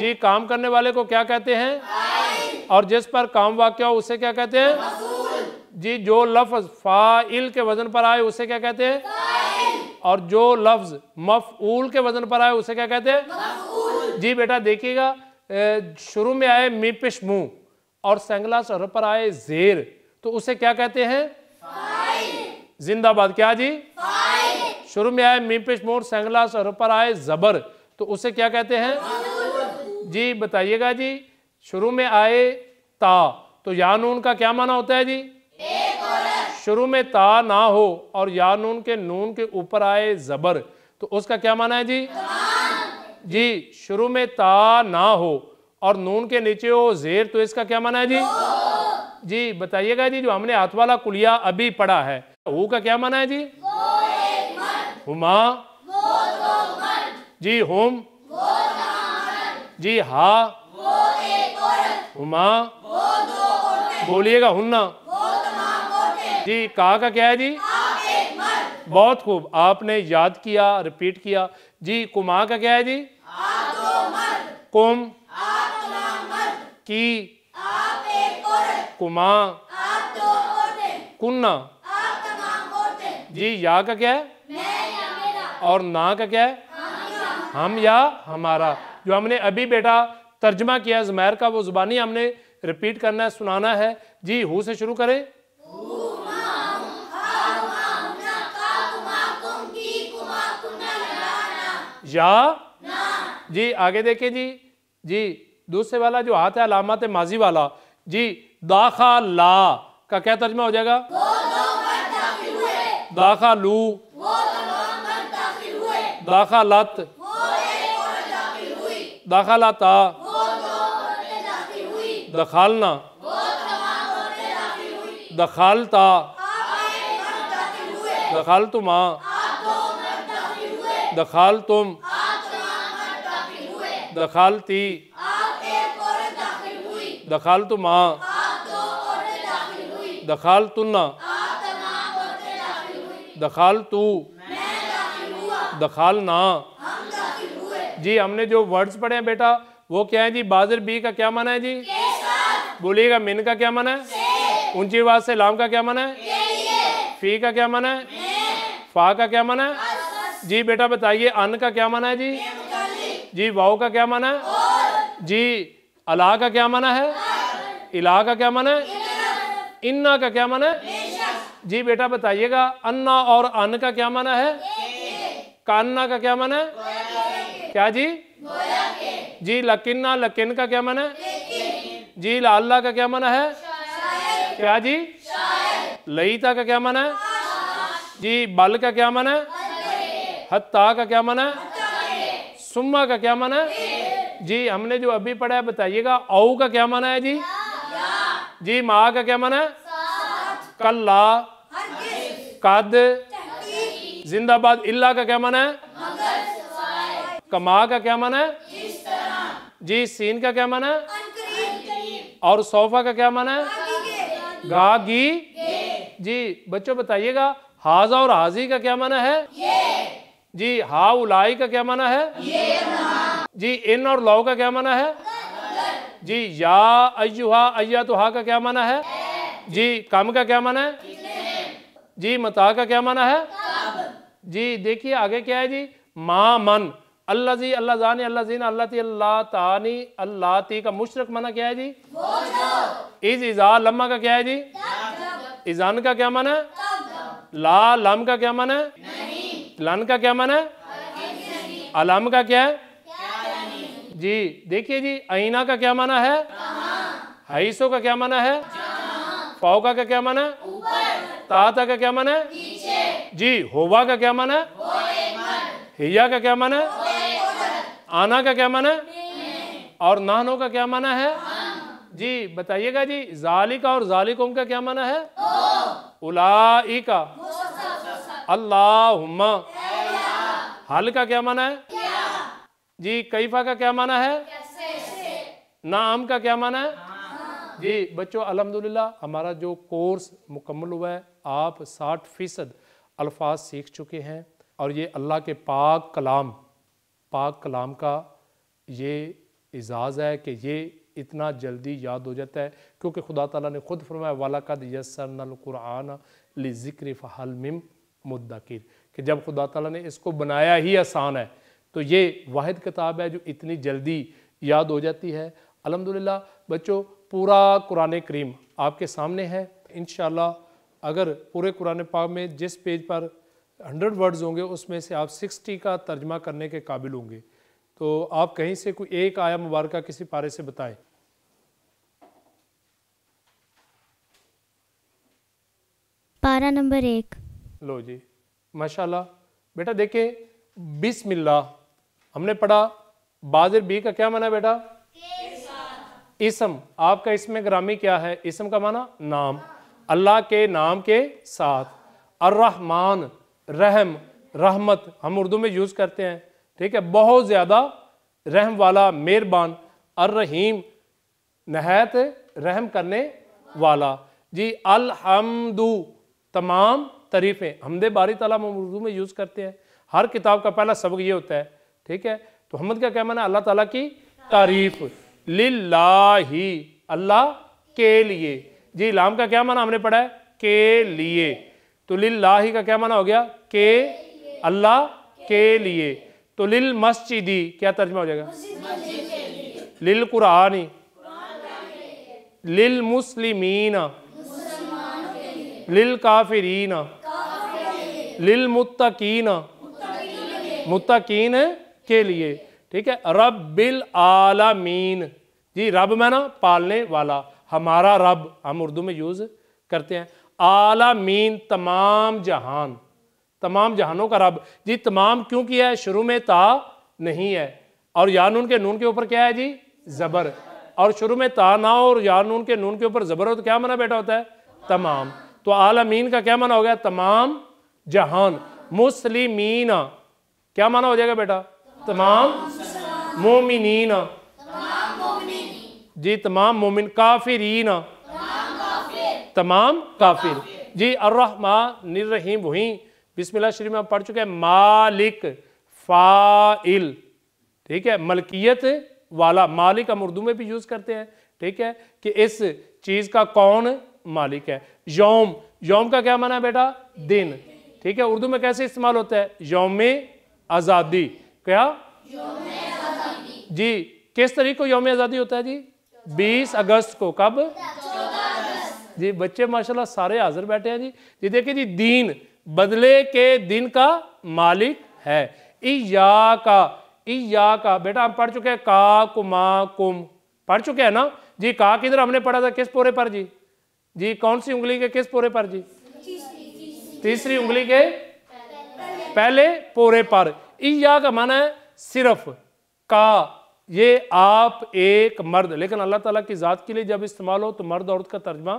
जी काम करने वाले को क्या कहते हैं और जिस पर काम वाक्य हो उसे क्या कहते हैं जी जो लफ्ज फाइल के वजन पर आए उसे क्या कहते हैं और जो लफ्ज मफूल के वजन पर आए उसे क्या कहते हैं जी बेटा देखिएगा शुरू में आए मिपिश मुंह और संगला सर पर आए जेर तो उसे क्या कहते हैं जिंदाबाद क्या जी शुरू में आए मीपेश मोर संगलास और ऊपर आए जबर तो उसे क्या कहते हैं जी बताइएगा जी शुरू में आए ता तो या नून का क्या माना होता है जी शुरू में ता ना हो और या नून के नून के ऊपर आए जबर तो उसका क्या माना है जी जी शुरू में ता ना हो और नून के नीचे हो जेर तो इसका क्या माना है जी जी बताइएगा जी जो हमने हाथ वाला कुलिया अभी पढ़ा है वो का क्या माना है जी हुमा जी हुम जी हा हुमा बोलिएगा हुन्ना जी कहा का क्या है जी बहुत खूब आपने याद किया रिपीट किया जी कुमा का क्या है जी कुम की कुमा कुन्ना जी या का क्या है और ना का क्या है हम या हमारा जो हमने अभी बेटा तर्जमा किया जमैर का वो जुबानी हमने रिपीट करना है सुनाना है जी हु से शुरू करें या जी आगे देखें जी जी दूसरे वाला जो हाथ है अलामत माजी वाला जी दाखा ला का क्या तर्जमा हो जाएगा दाखा लू दाखिलात दाखिलाता दखालना दखालता दखाल तुमा दखाल तुम दखालती दखाल तुमा दखाल तुन्ना दखाल तू दखाल ना जी हमने जो वर्ड्स पढ़े हैं बेटा वो क्या है जी बाजर बी का क्या माना है जी बोलिएगा मिन का क्या माना है ऊंची आवाज से लाम का क्या माना है फी का क्या माना है फा का क्या माना है जी बेटा बताइए अन का क्या माना है जी जी वाओ का क्या माना है जी अला का क्या माना है इला का क्या माना है इन्ना का क्या माना है जी बेटा बताइएगा अन्ना और अन का क्या माना है कान्ना का क्या मन है क्या जी जी लकीन्ना लकिन का क्या मन है जी लाला का क्या मन है क्या जी लईता का क्या मन है जी बल का क्या मन है हत्ता का क्या मन है सुम्मा का क्या मन है जी हमने जो अभी पढ़ा है बताइएगा औ का क्या मन है जी जी माँ का क्या मन है कल्ला कद जिंदाबाद इल्ला का क्या माना है कमा का क्या माना है जी सीन का क्या माना है और सोफा का क्या माना है गागी जी बच्चों बताइएगा हाजा और हाजी का क्या माना है जी हा उलाई का क्या माना है जी इन और लौ का क्या माना है जी या अयुहा अय्या तो हा का क्या माना है जी कम का क्या माना है जी मता का क्या माना है जी देखिए आगे क्या है जी मा मन अल्लाह जी अल्लाह जानी अल्लाह जीन अल्लाह ती अल्लाह तानी अल्लाह ती का मुशरक मना क्या है जी इज इजा लम्मा का क्या है जी इजान का क्या मन है ला लम का क्या मन है लन का क्या मन है अलम का क्या है जी देखिए जी आईना का क्या माना है हईसो का क्या माना है पाओ का क्या माना है ताता का क्या माना है जी होवा का क्या माना हिया का क्या माना आना का क्या माना और नानो का क्या माना है जी बताइएगा जी जालिका और जालिकों का क्या माना है उलाइका अल्लाहुम्मा हल का क्या माना है जी कैफा का क्या माना है नाम का क्या माना है जी बच्चों अलहमदुल्ला हमारा जो कोर्स मुकम्मल हुआ है आप साठ फीसद अल्फाज सीख चुके हैं और ये अल्लाह के पाक कलाम पाक कलाम का ये एजाज़ है कि ये इतना जल्दी याद हो जाता है क्योंकि खुदा ताला ने ख़ुद फरमाया वाला कद यसरनकुरान ली ज़िक्र फ़हल मिम मुद्दकिर कि जब खुदा ताला ने इसको बनाया ही आसान है तो ये वाद किताब है जो इतनी जल्दी याद हो जाती है अलहमदिल्ला बच्चों पूरा कुरान करीम आपके सामने है इन अगर पूरे कुरान पाक में जिस पेज पर हंड्रेड वर्ड्स होंगे उसमें से आप सिक्सटी का तर्जमा करने के काबिल होंगे तो आप कहीं से कोई एक आया मुबारक किसी पारे से बताएं पारा नंबर एक लो जी माशाल्लाह बेटा देखें बिस्मिल्लाह हमने पढ़ा बाजिर बी का क्या माना बेटा इसम आपका इसमें ग्रामी क्या है इसम का माना नाम अल्लाह के नाम के साथ अर्रहमान रहम रहमत हम उर्दू में यूज़ करते हैं ठीक है बहुत ज़्यादा रहम वाला मेहरबान अर्रहीम नहायत रहम करने वाला जी अलहमदू तमाम तरीफ़ें हमदे बारी तला हम उर्दू में यूज़ करते हैं हर किताब का पहला सबक ये होता है ठीक है तो हमद का क्या मना अल्लाह ताला की तारीफ़ लाही अल्लाह के लिए जी लाम का क्या माना हमने पढ़ा है के लिए तो लिल लाही का क्या माना हो गया के अल्लाह के लिए तो लिल मस्जिदी क्या तर्जमा हो जाएगा लिल कुरानी लिल मुस्लिमीना लिल काफिरीना लिल मुत्तकीना मुत्तकीन के लिए ठीक है रब बिल आलमीन जी रब ना पालने वाला हमारा रब हम उर्दू में यूज़ करते हैं आला मीन तमाम जहान तमाम जहानों का रब जी तमाम क्यों किया है शुरू में ता नहीं है और या नून के नून के ऊपर क्या है जी ज़बर और शुरू में ता ना हो और या नून के नून के ऊपर ज़बर हो तो क्या मना बैठा होता है तमाम तो आला मीन का क्या माना हो गया तमाम जहान मुस्लिमीना क्या माना हो जाएगा बेटा तमाम मोमिनीना जी तमाम मोमिन ना तमाम काफिर जी अर्रहमानिर्रहीम वही बिस्मिल्लाह श्री में आप पढ़ चुके हैं मालिक फाइल ठीक है मलकियत वाला मालिक हम उर्दू में भी यूज़ करते हैं ठीक है कि इस चीज़ का कौन मालिक है योम योम का क्या माना है बेटा दिन ठीक है उर्दू में कैसे इस्तेमाल होता है योम आज़ादी क्या जी किस तरीके को योम आज़ादी होता है जी बीस अगस्त को कब जी बच्चे माशाल्लाह सारे हाजिर बैठे हैं जी जी देखिए जी दीन बदले के दिन का मालिक है इया का इया का बेटा हम पढ़ चुके हैं का कुमा कुम पढ़ चुके हैं ना जी का किधर हमने पढ़ा था किस पोरे पर जी जी कौन सी उंगली के किस पोरे पर जी तीसरी उंगली के पहले पोरे पर इया का माना है सिर्फ का ये आप एक मर्द लेकिन अल्लाह ताला की ज़ात के लिए जब इस्तेमाल हो तो मर्द औरत का तर्जमा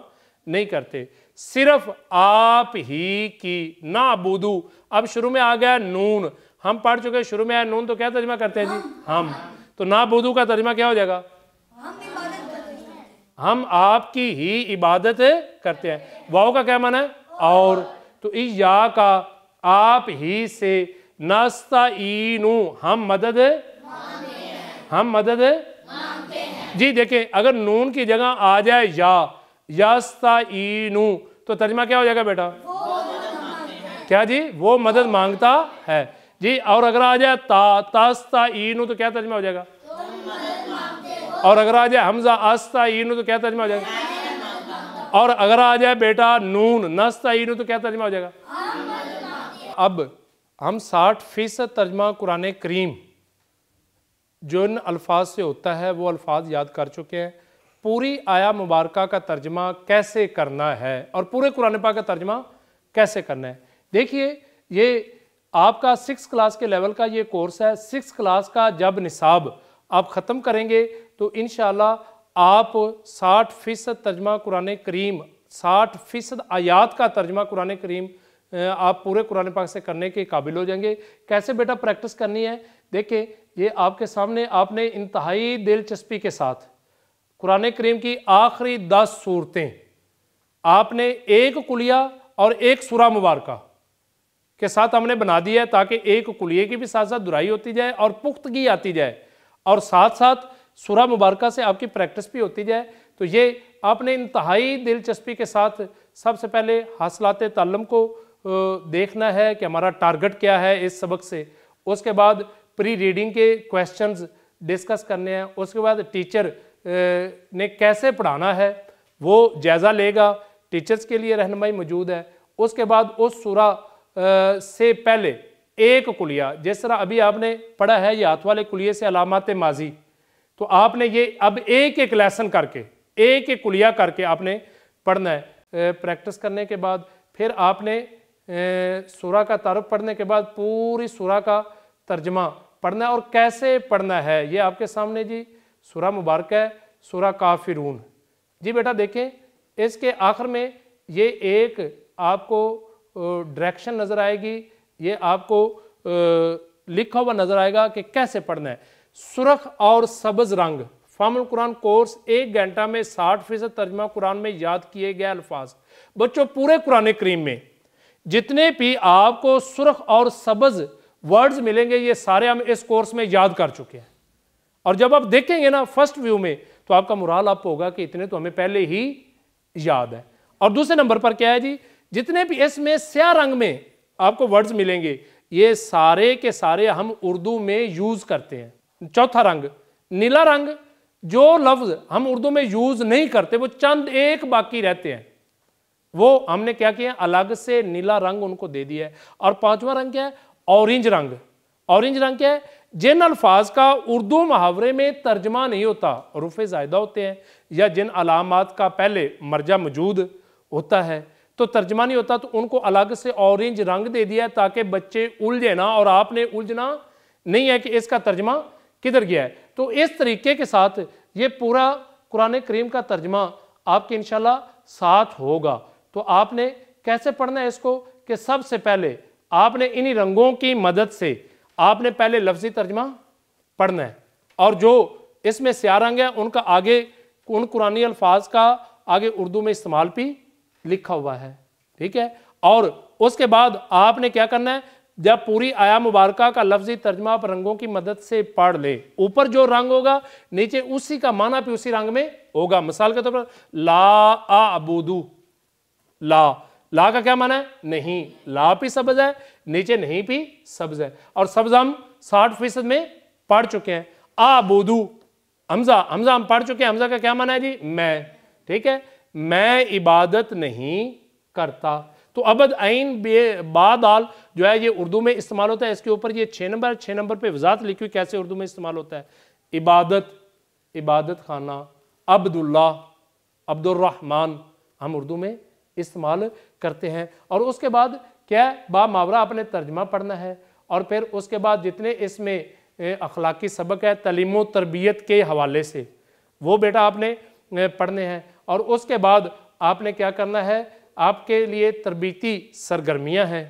नहीं करते सिर्फ आप ही की ना बुदू अब शुरू में आ गया नून हम पढ़ चुके शुरू में आया नून तो क्या तर्जमा करते हैं जी हम तो ना बुदू का तर्जमा क्या हो जाएगा हम आपकी ही इबादत करते हैं वाओ का क्या मन है और तो या का आप ही से नास्ता हम मदद हम मदद मांगते हैं जी देखे अगर नून की जगह आ जाए या नू तो तर्जमा क्या हो जाएगा बेटा क्या जी वो मदद मांगता है जी और अगर आ जाए ता तास्ता ईनु तो क्या तर्जमा हो जाएगा और अगर आ जाए हमजा आस्ता ईनु तो क्या तर्जमा हो जाएगा और अगर आ जाए बेटा नून नस्ता नू तो क्या तर्जमा हो जाएगा अब हम साठ फीसद तर्जमा कुरान करीम जो इन अल्फाज से होता है वो अल्फाज याद कर चुके हैं पूरी आया मुबारक का तर्जमा कैसे करना है और पूरे कुरान पा का तर्जमा कैसे करना है देखिए ये आपका सिक्स क्लास के लेवल का ये कोर्स है सिक्स क्लास का जब निसाब आप ख़त्म करेंगे तो इन आप साठ फ़ीसद तर्जमा कुरान करीम साठ फ़ीसद आयात का तर्जमा कुरान करीम आप पूरे कुरान पाक से करने के काबिल हो जाएंगे कैसे बेटा प्रैक्टिस करनी है देखिए ये आपके सामने आपने इंतहाई दिलचस्पी के साथ कुरान करीम की आखिरी दस सूरतें आपने एक कुलिया और एक सुरा मुबारका के साथ हमने बना दिया है ताकि एक कुलिये की भी साथ साथ दुराई होती जाए और पुख्तगी आती जाए और साथ साथ सुरा मुबारका से आपकी प्रैक्टिस भी होती जाए तो ये आपने इंतहाई दिलचस्पी के साथ सबसे पहले हासिलात तलम को देखना है कि हमारा टारगेट क्या है इस सबक से उसके बाद प्री रीडिंग के क्वेश्चंस डिस्कस करने हैं उसके बाद टीचर ने कैसे पढ़ाना है वो जायज़ा लेगा टीचर्स के लिए रहनमाई मौजूद है उसके बाद उस सुरा से पहले एक कुलिया जिस तरह अभी आपने पढ़ा है ये हाथ वाले कुलिये से अलामत माजी तो आपने ये अब एक एक लेसन करके एक एक कुलिया करके आपने पढ़ना है प्रैक्टिस करने के बाद फिर आपने सुरा का तारफ़ पढ़ने के बाद पूरी सुरा का तर्जमा पढ़ना है और कैसे पढ़ना है ये आपके सामने जी सुरा मुबारक है सुरा काफिरून जी बेटा देखें इसके आखिर में ये एक आपको डायरेक्शन नज़र आएगी ये आपको लिखा हुआ नज़र आएगा कि कैसे पढ़ना है सुरख और सब्ज रंग फामुल कुरान कोर्स एक घंटा में साठ फीसद तर्जमा कुरान में याद किए गए अल्फाज बच्चों पूरे कुरान करीम में जितने भी आपको सुरख और सब्ज़ वर्ड्स मिलेंगे ये सारे हम इस कोर्स में याद कर चुके हैं और जब आप देखेंगे ना फर्स्ट व्यू में तो आपका मुराल आपको होगा कि इतने तो हमें पहले ही याद है और दूसरे नंबर पर क्या है जी जितने भी इसमें स्या रंग में आपको वर्ड्स मिलेंगे ये सारे के सारे हम उर्दू में यूज करते हैं चौथा रंग नीला रंग जो लफ्ज हम उर्दू में यूज नहीं करते वो चंद एक बाकी रहते हैं वो हमने क्या किया अलग से नीला रंग उनको दे दिया है और पांचवा रंग क्या है ऑरेंज रंग ऑरेंज रंग क्या है जिन अल्फाज का उर्दू मुहावरे में तर्जमा नहीं होता रुफे जायदा होते हैं या जिन अलामत का पहले मर्जा मौजूद होता है तो तर्जमा नहीं होता तो उनको अलग से ऑरेंज रंग दे दिया ताकि बच्चे उलझे ना और आपने उलझना नहीं है कि इसका तर्जमा किधर गया है तो इस तरीके के साथ ये पूरा कुरान करीम का तर्जमा आपके इन साथ होगा तो आपने कैसे पढ़ना है इसको कि सबसे पहले आपने इन्हीं रंगों की मदद से आपने पहले लफ्जी तर्जमा पढ़ना है और जो इसमें रंग है उनका आगे उन कुरानी अल्फाज का आगे उर्दू में इस्तेमाल भी लिखा हुआ है ठीक है और उसके बाद आपने क्या करना है जब पूरी आया मुबारका का लफ्जी तर्जमा आप रंगों की मदद से पढ़ ले ऊपर जो रंग होगा नीचे उसी का माना भी उसी रंग में होगा मिसाल के तौर तो पर ला आबूदू ला ला का क्या माना है नहीं ला भी सब्ज है नीचे नहीं भी सब्ज है और सब्ज हम साठ फीसद में पढ़ चुके हैं आ बोधू हमजा हमजा हम पढ़ चुके हैं हमजा का क्या माना है जी मैं ठीक है मैं इबादत नहीं करता तो अबद आइन बादल जो है ये उर्दू में इस्तेमाल होता है इसके ऊपर ये छः नंबर छः नंबर पे वजात लिखी हुई कैसे उर्दू में इस्तेमाल होता है इबादत इबादत खाना अब्दुल्ला अब्दुलरहमान हम उर्दू में इस्तेमाल करते हैं और उसके बाद क्या बा मावरा आपने तर्जमा पढ़ना है और फिर उसके बाद जितने इसमें अखलाकी सबक है तलीम तरबियत के हवाले से वो बेटा आपने पढ़ने हैं और उसके बाद आपने क्या करना है आपके लिए तरबीती सरगर्मियां हैं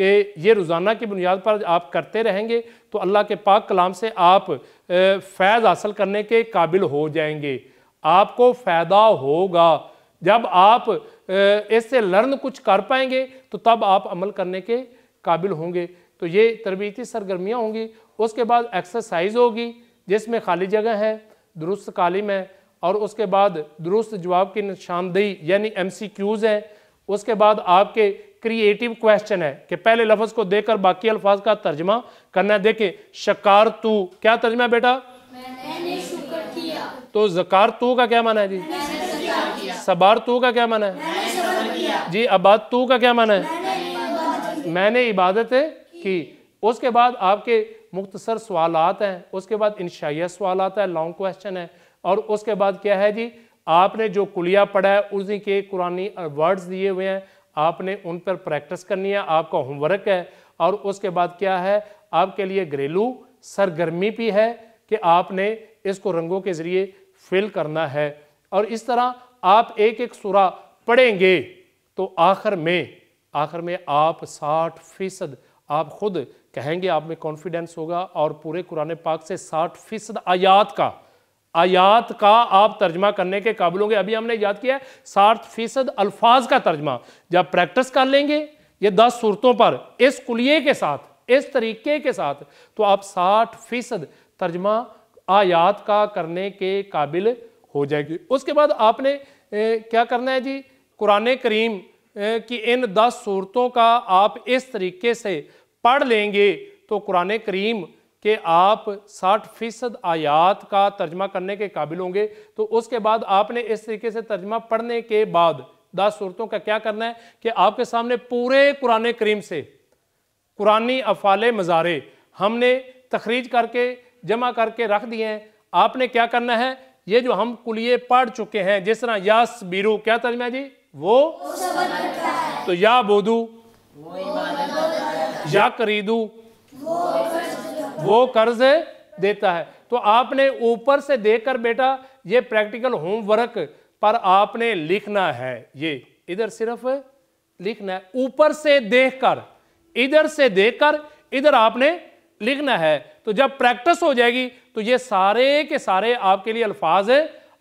कि ये रोज़ाना की बुनियाद पर आप करते रहेंगे तो अल्लाह के पाक कलाम से आप फ़ैज़ हासिल करने के काबिल हो जाएंगे आपको फ़ायदा होगा जब आप इससे लर्न कुछ कर पाएंगे तो तब आप अमल करने के काबिल होंगे तो ये तरबती सरगर्मियाँ होंगी उसके बाद एक्सरसाइज होगी जिसमें खाली जगह है दुरुस्त कालिम है और उसके बाद दुरुस्त जवाब की निशानदेही यानी एम सी क्यूज़ हैं उसके बाद आपके क्रिएटिव क्वेश्चन है कि पहले लफ्ज़ को देकर बाकी अल्फाज का तर्जमा करना है देखें शकार तू क्या तर्जमा है बेटा मैंने शुक्र किया तो जकार तू का क्या माना है जी सबार तू का क्या माना है जी अबाद तू का क्या माना है मैंने इबादत की उसके बाद आपके मुख्तसर सवाल हैं उसके बाद इनशाइया सवाल है लॉन्ग क्वेश्चन है और उसके बाद क्या है जी आपने जो कुलिया पढ़ा है उसी के कुरानी वर्ड्स दिए हुए हैं आपने उन पर प्रैक्टिस करनी है आपका होमवर्क है और उसके बाद क्या है आपके लिए घरेलू सरगर्मी भी है कि आपने इसको रंगों के ज़रिए फिल करना है और इस तरह आप एक एक सुरा पढ़ेंगे तो आखिर में आखिर में आप साठ फीसद आप खुद कहेंगे आप में कॉन्फिडेंस होगा और पूरे कुरान पाक से साठ फीसद आयात का आयात का आप तर्जमा करने के काबिल होंगे अभी हमने याद किया है साठ फीसद अल्फाज का तर्जमा जब प्रैक्टिस कर लेंगे ये दस सूरतों पर इस कुलिए के साथ इस तरीके के साथ तो आप साठ फीसद तर्जमा आयात का करने के काबिल हो जाएगी उसके बाद आपने ए, क्या करना है जी कुरान करीम की इन दस सूरतों का आप इस तरीके से पढ़ लेंगे तो कुरान करीम के आप साठ फीसद आयात का तर्जमा करने के काबिल होंगे तो उसके बाद आपने इस तरीके से तर्जमा पढ़ने के बाद दस सूरतों का क्या करना है कि आपके सामने पूरे कुरान करीम से कुरानी अफाल मज़ारे हमने तखरीज करके जमा करके रख दिए हैं आपने क्या करना है ये जो हम कुलिये पढ़ चुके हैं जिस तरह यास बीरू क्या तर्जमा जी वो, वो तो या बोधू या करीदू वो, कर्ज देता है तो आपने ऊपर से देखकर बेटा ये प्रैक्टिकल होमवर्क पर आपने लिखना है ये इधर सिर्फ लिखना है ऊपर से देखकर इधर से देखकर इधर आपने लिखना है तो जब प्रैक्टिस हो जाएगी तो ये सारे के सारे आपके लिए अल्फाज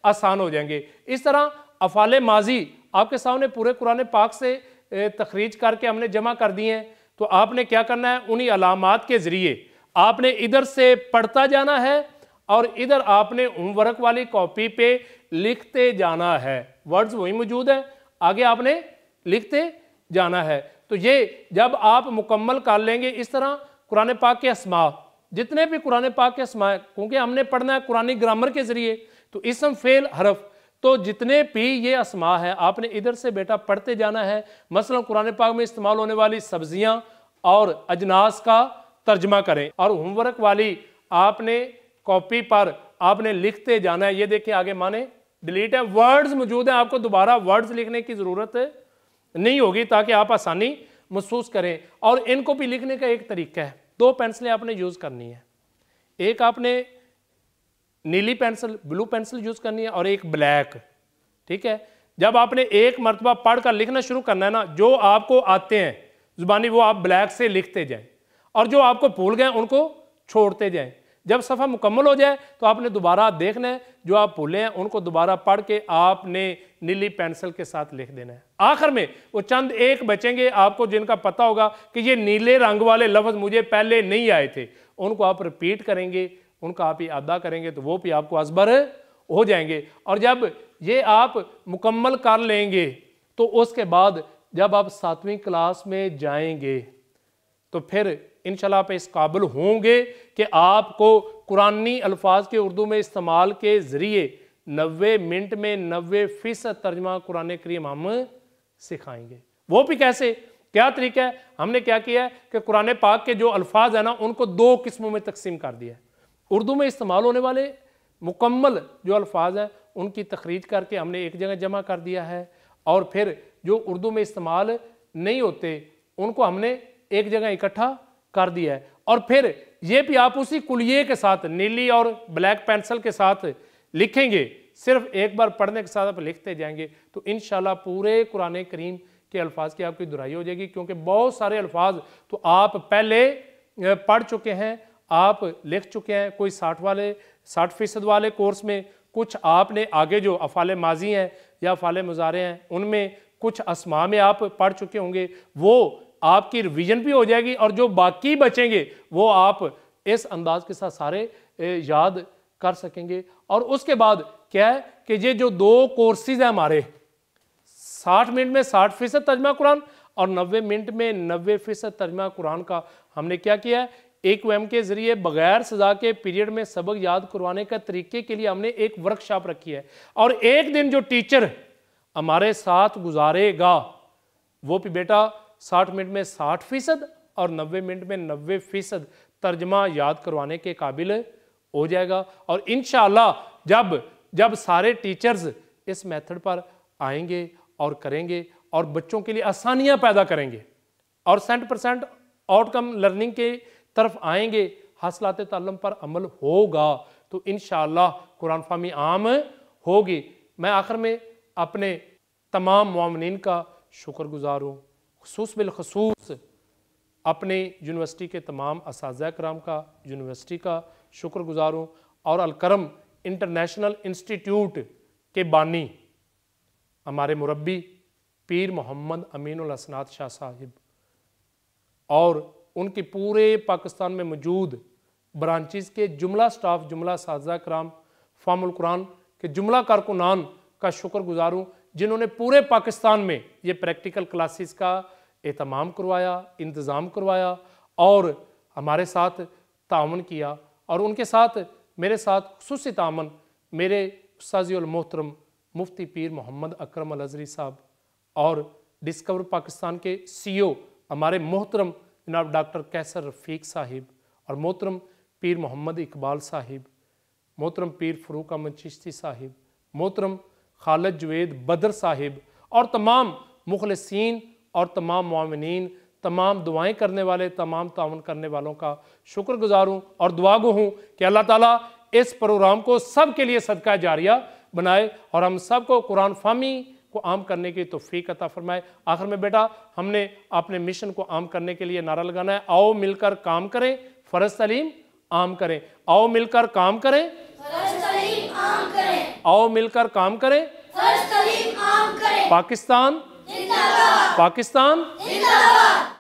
आसान हो जाएंगे इस तरह अफाल माजी आपके सामने पूरे कुरान पाक से तखरीज करके हमने जमा कर दिए हैं तो आपने क्या करना है उन्हीं अलामत के ज़रिए आपने इधर से पढ़ता जाना है और इधर आपने होमवर्क वाली कॉपी पे लिखते जाना है वर्ड्स वही मौजूद हैं आगे आपने लिखते जाना है तो ये जब आप मुकम्मल कर लेंगे इस तरह कुरान पाक के असमा जितने भी कुरान पाक के असमा क्योंकि हमने पढ़ना है कुरानी ग्रामर के ज़रिए तो इसम फेल हरफ तो जितने भी ये असमा है आपने इधर से बेटा पढ़ते जाना है मसलन कुरान पाक में इस्तेमाल होने वाली सब्जियाँ और अजनास का तर्जमा करें और होमवर्क वाली आपने कॉपी पर आपने लिखते जाना है ये देखिए आगे माने डिलीट है वर्ड्स मौजूद हैं आपको दोबारा वर्ड्स लिखने की ज़रूरत नहीं होगी ताकि आप आसानी महसूस करें और इनको भी लिखने का एक तरीका है दो पेंसिलें आपने यूज़ करनी है एक आपने नीली पेंसिल ब्लू पेंसिल यूज़ करनी है और एक ब्लैक ठीक है जब आपने एक मरतबा पढ़ कर लिखना शुरू करना है ना जो आपको आते हैं ज़ुबानी वो आप ब्लैक से लिखते जाएं और जो आपको भूल गए उनको छोड़ते जाएं जब सफ़ा मुकम्मल हो जाए तो आपने दोबारा देखना है जो आप भूले हैं उनको दोबारा पढ़ के आपने नीली पेंसिल के साथ लिख देना है आखिर में वो चंद एक बचेंगे आपको जिनका पता होगा कि ये नीले रंग वाले लफ्ज़ मुझे पहले नहीं आए थे उनको आप रिपीट करेंगे उनका आप ही अदा करेंगे तो वो भी आपको असबर हो जाएंगे और जब ये आप मुकम्मल कर लेंगे तो उसके बाद जब आप सातवीं क्लास में जाएंगे तो फिर इन आप इस काबिल होंगे कि आपको कुरानी अल्फाज के उर्दू में इस्तेमाल के ज़रिए नबे मिनट में नबे फ़ीसद तर्जमा कुरान करीम हम सिखाएंगे वो भी कैसे क्या तरीका है हमने क्या किया है कि कुरान पाक के जो अल्फाज है ना उनको दो किस्मों में तकसीम कर दिया है उर्दू में इस्तेमाल होने वाले मुकम्मल जो अल्फाज हैं उनकी तखरीज करके हमने एक जगह जमा कर दिया है और फिर जो उर्दू में इस्तेमाल नहीं होते उनको हमने एक जगह इकट्ठा कर दिया है और फिर ये भी आप उसी कुलिये के साथ नीली और ब्लैक पेंसिल के साथ लिखेंगे सिर्फ एक बार पढ़ने के साथ आप लिखते जाएंगे तो इन पूरे कुरान करीम के अल्फाज की आपकी दुराई हो जाएगी क्योंकि बहुत सारे अल्फाज तो आप पहले पढ़ चुके हैं आप लिख चुके हैं कोई साठ वाले साठ फीसद वाले कोर्स में कुछ आपने आगे जो अफाल माजी हैं या अफाल मुजारे हैं उनमें कुछ असमा में आप पढ़ चुके होंगे वो आपकी रिविजन भी हो जाएगी और जो बाकी बचेंगे वो आप इस अंदाज के साथ सारे याद कर सकेंगे और उसके बाद क्या है कि ये जो दो कोर्सेज हैं हमारे साठ मिनट में साठ फीसद तर्जमा कुरान और नब्बे मिनट में नब्बे फीसद तर्जमा कुरान का हमने क्या किया है एक वैम के जरिए बगैर सजा के पीरियड में सबक याद करवाने का तरीके के लिए हमने एक वर्कशॉप रखी है और एक दिन जो टीचर हमारे साथ गुजारेगा वो भी बेटा साठ मिनट में साठ फीसद और नब्बे मिनट में नब्बे फीसद तर्जमा याद करवाने के काबिल हो जाएगा और इन जब जब सारे टीचर्स इस मेथड पर आएंगे और करेंगे और बच्चों के लिए आसानियां पैदा करेंगे और सेंट परसेंट आउटकम लर्निंग के तरफ आएंगे हासिलात तलम पर अमल होगा तो इन कुरान फामी आम होगी मैं आखिर में अपने तमाम मामिन का शुक्रगुजार हूँ खसूस बिलखसूस अपने यूनिवर्सिटी के तमाम इस कराम का यूनिवर्सिटी का गुज़ार हूँ और अलकरम इंटरनेशनल इंस्टीट्यूट के बानी हमारे मुरबी पीर मोहम्मद अमीन असनात शाह साहिब और उनके पूरे पाकिस्तान में मौजूद ब्रांचेस के जुमला स्टाफ जुमला साजा कराम फामुल कुरान के जुमला कारकुनान का शुक्र गुजार हूँ जिन्होंने पूरे पाकिस्तान में ये प्रैक्टिकल क्लासेस का एहतमाम करवाया इंतज़ाम करवाया और हमारे साथ तावन किया और उनके साथ मेरे साथ खसूस तामन मेरे मोहतरम मुफ्ती पीर मोहम्मद अकरम अजरी साहब और डिस्कवर पाकिस्तान के सी ओ हमारे मोहतरम जनाब डॉक्टर कैसर रफ़ीक साहिब और मोहतरम पीर मोहम्मद इकबाल साहिब मोहतरम पीर फ़रूक अमन चिश्ती साहिब मोहतरम खालद जुवेद बदर साहिब और तमाम मुखलसिन और तमाम मामिन तमाम दुआएं करने वाले तमाम तान करने वालों का शुक्र गुज़ार हूँ और दुआ गो हूँ कि अल्लाह ताला इस प्रोग्राम को सब के लिए सदका जारिया बनाए और हम सब को कुरान फामी को आम करने की तोफ़ी अता फरमाए आखिर में बेटा हमने अपने मिशन को आम करने के लिए नारा लगाना है आओ मिलकर काम करें फ़र्ज सलीम आम करें आओ मिलकर काम करें आओ मिलकर काम करें पाकिस्तान पाकिस्तान